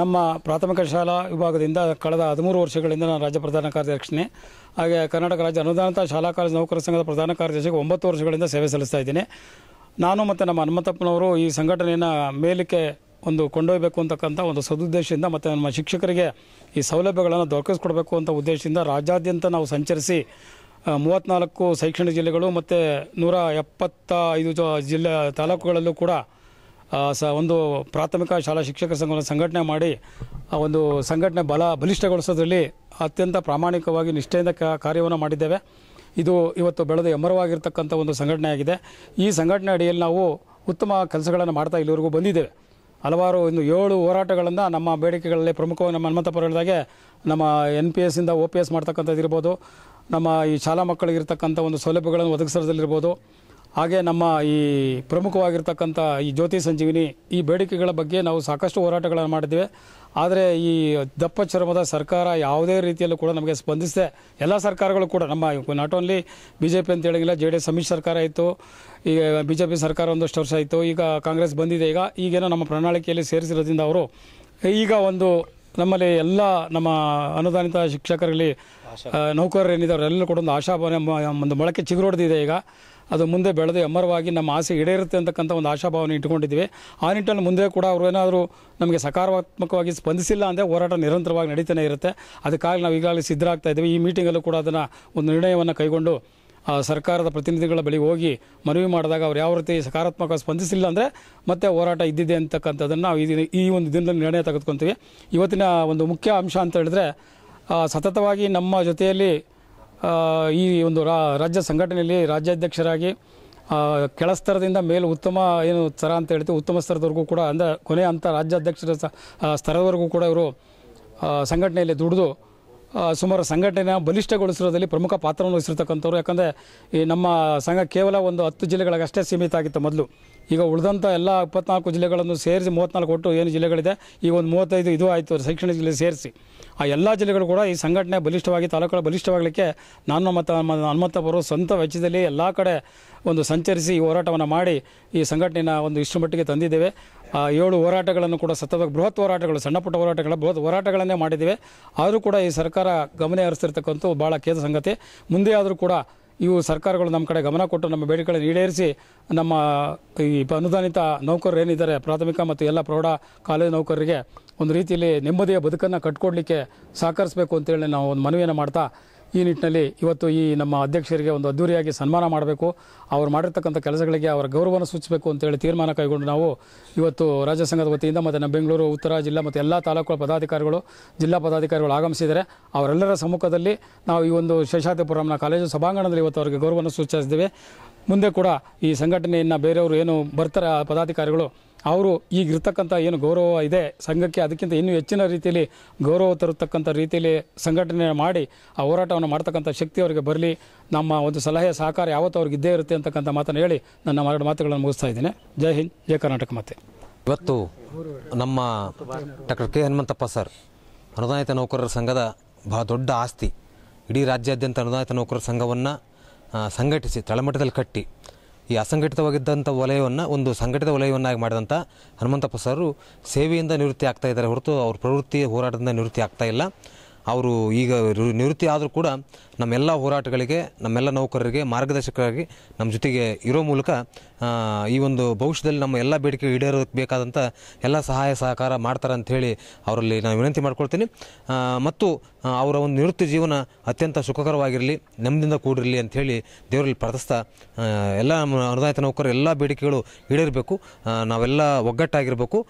S3: ನಮ್ಮ ಪ್ರಾಥಮಿಕ ಶಾಲಾ ವಿಭಾಗದಿಂದ ಕಳೆದ ಹದಿಮೂರು ವರ್ಷಗಳಿಂದ ನಾನು ರಾಜ್ಯ ಪ್ರಧಾನ ಕಾರ್ಯದರ್ಶಿನಿ ಹಾಗೆ ಕರ್ನಾಟಕ ರಾಜ್ಯ ಅನುದಾನಿತ ಶಾಲಾ ಕಾಲೇಜು ನೌಕರರ ಸಂಘದ ಪ್ರಧಾನ ಕಾರ್ಯದರ್ಶಿಗೆ ಒಂಬತ್ತು ವರ್ಷಗಳಿಂದ ಸೇವೆ ಸಲ್ಲಿಸ್ತಾ ಇದ್ದೀನಿ ನಾನು ಮತ್ತು ನಮ್ಮ ಹನುಮಂತಪ್ಪನವರು ಈ ಸಂಘಟನೆಯನ್ನು ಮೇಲಕ್ಕೆ ಒಂದು ಕೊಂಡೊಯ್ಯಬೇಕು ಅಂತಕ್ಕಂಥ ಒಂದು ಸದುದ್ದೇಶದಿಂದ ಮತ್ತು ನಮ್ಮ ಶಿಕ್ಷಕರಿಗೆ ಈ ಸೌಲಭ್ಯಗಳನ್ನು ದೊರಕಿಸ್ಕೊಡ್ಬೇಕು ಅಂತ ಉದ್ದೇಶದಿಂದ ರಾಜ್ಯಾದ್ಯಂತ ನಾವು ಸಂಚರಿಸಿ ಮೂವತ್ತ್ನಾಲ್ಕು ಶೈಕ್ಷಣಿಕ ಜಿಲ್ಲೆಗಳು ಮತ್ತು ನೂರ ಎಪ್ಪತ್ತ ಐದು ಜಿಲ್ಲೆ ತಾಲೂಕುಗಳಲ್ಲೂ ಕೂಡ ಸ ಒಂದು ಪ್ರಾಥಮಿಕ ಶಾಲಾ ಶಿಕ್ಷಕರ ಸಂಘವನ್ನು ಸಂಘಟನೆ ಮಾಡಿ ಆ ಒಂದು ಸಂಘಟನೆ ಬಲ ಬಲಿಷ್ಠಗೊಳಿಸೋದ್ರಲ್ಲಿ ಅತ್ಯಂತ ಪ್ರಾಮಾಣಿಕವಾಗಿ ನಿಷ್ಠೆಯಿಂದ ಕಾರ್ಯವನ್ನು ಮಾಡಿದ್ದೇವೆ ಇದು ಇವತ್ತು ಬೆಳೆದ ಎಮ್ಮರವಾಗಿರ್ತಕ್ಕಂಥ ಒಂದು ಸಂಘಟನೆಯಾಗಿದೆ ಈ ಸಂಘಟನೆ ಅಡಿಯಲ್ಲಿ ನಾವು ಉತ್ತಮ ಕೆಲಸಗಳನ್ನು ಮಾಡ್ತಾ ಇಲ್ಲಿವರೆಗೂ ಬಂದಿದ್ದೇವೆ ಹಲವಾರು ಇನ್ನು ಏಳು ಹೋರಾಟಗಳನ್ನು ನಮ್ಮ ಬೇಡಿಕೆಗಳಲ್ಲಿ ಪ್ರಮುಖವಾಗಿ ನಮ್ಮ ಹನುಮಂತಪುರ ಹೇಳಿದಾಗೆ ನಮ್ಮ ಎನ್ ಪಿ ಇಂದ ಓ ಪಿ ಎಸ್ ಮಾಡ್ತಕ್ಕಂಥದ್ದು ಇರ್ಬೋದು ನಮ್ಮ ಈ ಶಾಲಾ ಮಕ್ಕಳಿಗಿರ್ತಕ್ಕಂಥ ಒಂದು ಸೌಲಭ್ಯಗಳನ್ನು ಒದಗಿಸೋದ್ರಲ್ಲಿರ್ಬೋದು ಹಾಗೆ ನಮ್ಮ ಈ ಪ್ರಮುಖವಾಗಿರ್ತಕ್ಕಂಥ ಈ ಜ್ಯೋತಿ ಸಂಜೀವಿನಿ ಈ ಬೇಡಿಕೆಗಳ ಬಗ್ಗೆ ನಾವು ಸಾಕಷ್ಟು ಹೋರಾಟಗಳನ್ನು ಮಾಡಿದ್ದೇವೆ ಆದರೆ ಈ ದಪ್ಪ ಚರ್ಮದ ಸರ್ಕಾರ ಯಾವುದೇ ರೀತಿಯಲ್ಲೂ ಕೂಡ ನಮಗೆ ಸ್ಪಂದಿಸಿದೆ ಎಲ್ಲ ಸರ್ಕಾರಗಳು ಕೂಡ ನಮ್ಮ not only B J P ಅಂತ ಹೇಳಿಲ್ಲ ಜೆ ಡಿ ಎಸ್ ಸಮ್ಮಿಶ್ರ ಸರ್ಕಾರ ಇತ್ತು ಈಗ ಬಿ ಜೆ ಪಿ ಸರ್ಕಾರ ಒಂದಷ್ಟು ವರ್ಷ ಆಯಿತು ಈಗ ಕಾಂಗ್ರೆಸ್ ಬಂದಿದೆ ಈಗ ಈಗೇನೋ ನಮ್ಮ ಪ್ರಣಾಳಿಕೆಯಲ್ಲಿ ಸೇರಿಸಿರೋದ್ರಿಂದ ಅವರು ಈಗ ಒಂದು ನಮ್ಮಲ್ಲಿ ಎಲ್ಲ ನಮ್ಮ ಅನುದಾನಿತ ಶಿಕ್ಷಕರಲ್ಲಿ ನೌಕರರೇನಿದ್ದಾರೆ ಎಲ್ಲರೂ ಕೂಡ ಒಂದು ಆಶಾಭಾವನೆ ಒಂದು ಮೊಳಕೆ ಚಿಗುರೊಡೆದಿದೆ ಈಗ ಅದು ಮುಂದೆ ಬೆಳೆದು ಅಮರವಾಗಿ ನಮ್ಮ ಆಸೆ ಈಡೇರುತ್ತೆ ಅಂತಕ್ಕಂಥ ಒಂದು ಆಶಾಭಾವನೆ ಇಟ್ಕೊಂಡಿದ್ದೀವಿ ಆ ನಿಟ್ಟಿನಲ್ಲಿ ಮುಂದೆ ಕೂಡ ಅವರು ಏನಾದರೂ ನಮಗೆ ಸಕಾರಾತ್ಮಕವಾಗಿ ಸ್ಪಂದಿಸಿಲ್ಲ ಅಂದರೆ ಹೋರಾಟ ನಿರಂತರವಾಗಿ ನಡೀತಾನೆ ಇರುತ್ತೆ ಅದಕ್ಕಾಗಿ ನಾವು ಈಗಾಗಲೇ ಸಿದ್ಧರಾಗ್ತಾ ಇದ್ದೀವಿ ಈ ಮೀಟಿಂಗಲ್ಲೂ ಕೂಡ ಅದನ್ನು ಒಂದು ನಿರ್ಣಯವನ್ನು ಕೈಗೊಂಡು ಸರ್ಕಾರದ ಪ್ರತಿನಿಧಿಗಳ ಬಳಿ ಹೋಗಿ ಮನವಿ ಮಾಡಿದಾಗ ಅವ್ರು ಯಾವ ರೀತಿ ಸಕಾರಾತ್ಮಕ ಸ್ಪಂದಿಸಿಲ್ಲ ಅಂದರೆ ಮತ್ತೆ ಹೋರಾಟ ಇದ್ದಿದೆ ಅಂತಕ್ಕಂಥದ್ದನ್ನು ನಾವು ಈ ಒಂದು ದಿನದಲ್ಲಿ ನಿರ್ಣಯ ತೆಗೆದುಕೊಂತೀವಿ ಇವತ್ತಿನ ಒಂದು ಮುಖ್ಯ ಅಂಶ ಅಂತ ಹೇಳಿದ್ರೆ ಸತತವಾಗಿ ನಮ್ಮ ಜೊತೆಯಲ್ಲಿ ಈ ಒಂದು ರಾಜ್ಯ ಸಂಘಟನೆಯಲ್ಲಿ ರಾಜ್ಯಾಧ್ಯಕ್ಷರಾಗಿ ಕೆಳಸ್ತರದಿಂದ ಮೇಲೆ ಉತ್ತಮ ಏನು ಸ್ತರ ಅಂತ ಹೇಳ್ತೀವಿ ಉತ್ತಮ ಸ್ಥರದವರೆಗೂ ಕೂಡ ಅಂದರೆ ಕೊನೆ ಹಂತ ರಾಜ್ಯಾಧ್ಯಕ್ಷರ ಸ್ತರದವರೆಗೂ ಕೂಡ ಇವರು ಸಂಘಟನೆಯಲ್ಲಿ ದುಡಿದು ಸುಮಾರು ಸಂಘಟನೆ ಬಲಿಷ್ಠಗೊಳಿಸಿರೋದಲ್ಲಿ ಪ್ರಮುಖ ಪಾತ್ರವನ್ನು ವಹಿಸಿರ್ತಕ್ಕಂಥವ್ರು ಯಾಕಂದರೆ ಈ ನಮ್ಮ ಸಂಘ ಕೇವಲ ಒಂದು ಹತ್ತು ಜಿಲ್ಲೆಗಳಿಗಷ್ಟೇ ಸೀಮಿತ ಆಗಿತ್ತು ಮೊದಲು ಈಗ ಉಳಿದಂಥ ಎಲ್ಲ ಇಪ್ಪತ್ನಾಲ್ಕು ಜಿಲ್ಲೆಗಳನ್ನು ಸೇರಿಸಿ ಮೂವತ್ತ್ನಾಲ್ಕು ಒಟ್ಟು ಏನು ಜಿಲ್ಲೆಗಳಿದೆ ಈಗ ಒಂದು ಮೂವತ್ತೈದು ಇದು ಆಯಿತು ಶೈಕ್ಷಣಿಕ ಜಿಲ್ಲೆ ಸೇರಿಸಿ ಆ ಎಲ್ಲ ಜಿಲ್ಲೆಗಳು ಕೂಡ ಈ ಸಂಘಟನೆ ಬಲಿಷ್ಠವಾಗಿ ತಾಲೂಕುಗಳ ಬಲಿಷ್ಠವಾಗಲಿಕ್ಕೆ ನಾನು ಮತ್ತು ಹನುಮಂತಪ್ಪರು ಸ್ವಂತ ವೆಚ್ಚದಲ್ಲಿ ಎಲ್ಲ ಕಡೆ ಒಂದು ಸಂಚರಿಸಿ ಈ ಹೋರಾಟವನ್ನು ಮಾಡಿ ಈ ಸಂಘಟನೆಯ ಒಂದು ಇಷ್ಟು ಮಟ್ಟಿಗೆ ತಂದಿದ್ದೇವೆ ಏಳು ಹೋರಾಟಗಳನ್ನು ಕೂಡ ಸತತವಾಗಿ ಬೃಹತ್ ಹೋರಾಟಗಳು ಸಣ್ಣ ಪುಟ್ಟ ಹೋರಾಟಗಳ ಬೃಹತ್ ಹೋರಾಟಗಳನ್ನೇ ಮಾಡಿದ್ದೇವೆ ಆದರೂ ಕೂಡ ಈ ಸರ್ಕಾರ ಗಮನ ಹರಿಸ್ತಿರ್ತಕ್ಕಂಥ ಭಾಳ ಖೇದ ಸಂಗತಿ ಮುಂದೆ ಆದರೂ ಕೂಡ ಇವು ಸರ್ಕಾರಗಳು ನಮ್ಮ ಕಡೆ ಗಮನ ಕೊಟ್ಟು ನಮ್ಮ ಬೇಡಿಕೆಗಳನ್ನು ಈಡೇರಿಸಿ ನಮ್ಮ ಈ ಅನುದಾನಿತ ನೌಕರರು ಏನಿದ್ದಾರೆ ಪ್ರಾಥಮಿಕ ಮತ್ತು ಎಲ್ಲ ಪ್ರೌಢ ಕಾಲೇಜು ನೌಕರರಿಗೆ ಒಂದು ರೀತಿಯಲ್ಲಿ ನೆಮ್ಮದಿಯ ಬದುಕನ್ನು ಕಟ್ಕೊಡ್ಲಿಕ್ಕೆ ಸಹಕರಿಸಬೇಕು ಅಂತೇಳಿ ನಾವು ಒಂದು ಮನವಿಯನ್ನು ಮಾಡ್ತಾ ಈ ನಿಟ್ಟಿನಲ್ಲಿ ಇವತ್ತು ಈ ನಮ್ಮ ಅಧ್ಯಕ್ಷರಿಗೆ ಒಂದು ಅದ್ದೂರಿಯಾಗಿ ಸನ್ಮಾನ ಮಾಡಬೇಕು ಅವರು ಮಾಡಿರ್ತಕ್ಕಂಥ ಕೆಲಸಗಳಿಗೆ ಅವರ ಗೌರವವನ್ನು ಸೂಚಿಸಬೇಕು ಅಂತೇಳಿ ತೀರ್ಮಾನ ಕೈಗೊಂಡು ನಾವು ಇವತ್ತು ರಾಜ್ಯ ಸಂಘದ ವತಿಯಿಂದ ಮತ್ತು ನಮ್ಮ ಬೆಂಗಳೂರು ಉತ್ತರ ಜಿಲ್ಲಾ ಮತ್ತು ಎಲ್ಲ ತಾಲೂಕುಗಳ ಪದಾಧಿಕಾರಿಗಳು ಜಿಲ್ಲಾ ಪದಾಧಿಕಾರಿಗಳು ಆಗಮಿಸಿದರೆ ಅವರೆಲ್ಲರ ಸಮ್ಮುಖದಲ್ಲಿ ನಾವು ಈ ಒಂದು ಶೇಷಾತಿಪುರಂನ ಕಾಲೇಜು ಸಭಾಂಗಣದಲ್ಲಿ ಇವತ್ತು ಅವರಿಗೆ ಗೌರವವನ್ನು ಸೂಚಿಸಿದ್ದೇವೆ ಮುಂದೆ ಕೂಡ ಈ ಸಂಘಟನೆಯನ್ನು ಬೇರೆಯವರು ಏನು ಬರ್ತಾರೆ ಆ ಪದಾಧಿಕಾರಿಗಳು ಅವರು ಈಗಿರ್ತಕ್ಕಂಥ ಏನು ಗೌರವ ಇದೆ ಸಂಘಕ್ಕೆ ಅದಕ್ಕಿಂತ ಇನ್ನೂ ಹೆಚ್ಚಿನ ರೀತಿಯಲ್ಲಿ ಗೌರವ ತರತಕ್ಕಂಥ ರೀತಿಯಲ್ಲಿ ಸಂಘಟನೆ ಮಾಡಿ ಆ ಹೋರಾಟವನ್ನು ಮಾಡ್ತಕ್ಕಂಥ ಶಕ್ತಿ ಅವರಿಗೆ ಬರಲಿ ನಮ್ಮ ಒಂದು ಸಲಹೆ ಸಹಕಾರ ಯಾವತ್ತೂ ಅವ್ರಿಗೆ ಇದ್ದೇ ಇರುತ್ತೆ ಅಂತಕ್ಕಂಥ ಮಾತನ್ನು
S4: ಹೇಳಿ ನನ್ನ ಎರಡು ಮಾತುಗಳನ್ನು ಮುಗಿಸ್ತಾ ಇದ್ದೇನೆ ಜೈ ಹಿಂದ್ ಜೈ ಕರ್ನಾಟಕ ಮಾತೆ ಇವತ್ತು ನಮ್ಮ ಡಾಕ್ಟರ್ ಕೆ ಹನುಮಂತಪ್ಪ ಸರ್ ಅನುದಾನಿತ ನೌಕರರ ಸಂಘದ ಬಹಳ ದೊಡ್ಡ ಆಸ್ತಿ ಇಡೀ ರಾಜ್ಯಾದ್ಯಂತ ಅನುದಾನಿತ ನೌಕರರ ಸಂಘವನ್ನು ಸಂಘಟಿಸಿ ತಳಮಟ್ಟದಲ್ಲಿ ಕಟ್ಟಿ ಈ ಅಸಂಘಟಿತವಾಗಿದ್ದಂಥ ವಲಯವನ್ನು ಒಂದು ಸಂಘಟಿತ ವಲಯವನ್ನಾಗಿ ಮಾಡಿದಂಥ ಹನುಮಂತಪ್ಪ ಸರ್ ಸೇವೆಯಿಂದ ನಿವೃತ್ತಿ ಆಗ್ತಾ ಇದ್ದಾರೆ ಹೊರತು ಅವ್ರ ಪ್ರವೃತ್ತಿ ಹೋರಾಟದಿಂದ ನಿವೃತ್ತಿ ಆಗ್ತಾ ಇಲ್ಲ ಅವರು ಈಗ ನಿವೃತ್ತಿ ಆದರೂ ಕೂಡ ನಮ್ಮೆಲ್ಲ ಹೋರಾಟಗಳಿಗೆ ನಮ್ಮೆಲ್ಲ ನೌಕರರಿಗೆ ಮಾರ್ಗದರ್ಶಕರಾಗಿ ನಮ್ಮ ಜೊತೆಗೆ ಇರೋ ಮೂಲಕ ಈ ಒಂದು ಭವಿಷ್ಯದಲ್ಲಿ ನಮ್ಮ ಎಲ್ಲ ಬೇಡಿಕೆ ಈಡೇರೋದಕ್ಕೆ ಬೇಕಾದಂಥ ಎಲ್ಲ ಸಹಾಯ ಸಹಕಾರ ಮಾಡ್ತಾರೆ ಅಂಥೇಳಿ ಅವರಲ್ಲಿ ನಾನು ವಿನಂತಿ ಮಾಡ್ಕೊಳ್ತೀನಿ ಮತ್ತು ಅವರ ಒಂದು ನಿವೃತ್ತಿ ಜೀವನ ಅತ್ಯಂತ ಸುಖಕರವಾಗಿರಲಿ ನೆಮ್ಮದಿಯಿಂದ ಕೂಡಿರಲಿ ಅಂಥೇಳಿ ದೇವರಲ್ಲಿ ಪ್ರಾರ್ಥಿಸ್ತಾ ಎಲ್ಲ ನಮ್ಮ ಅನುದಾಯಿತ ನೌಕರರು ಎಲ್ಲ ಬೇಡಿಕೆಗಳು ಈಡೇರಬೇಕು ನಾವೆಲ್ಲ ಒಗ್ಗಟ್ಟಾಗಿರಬೇಕು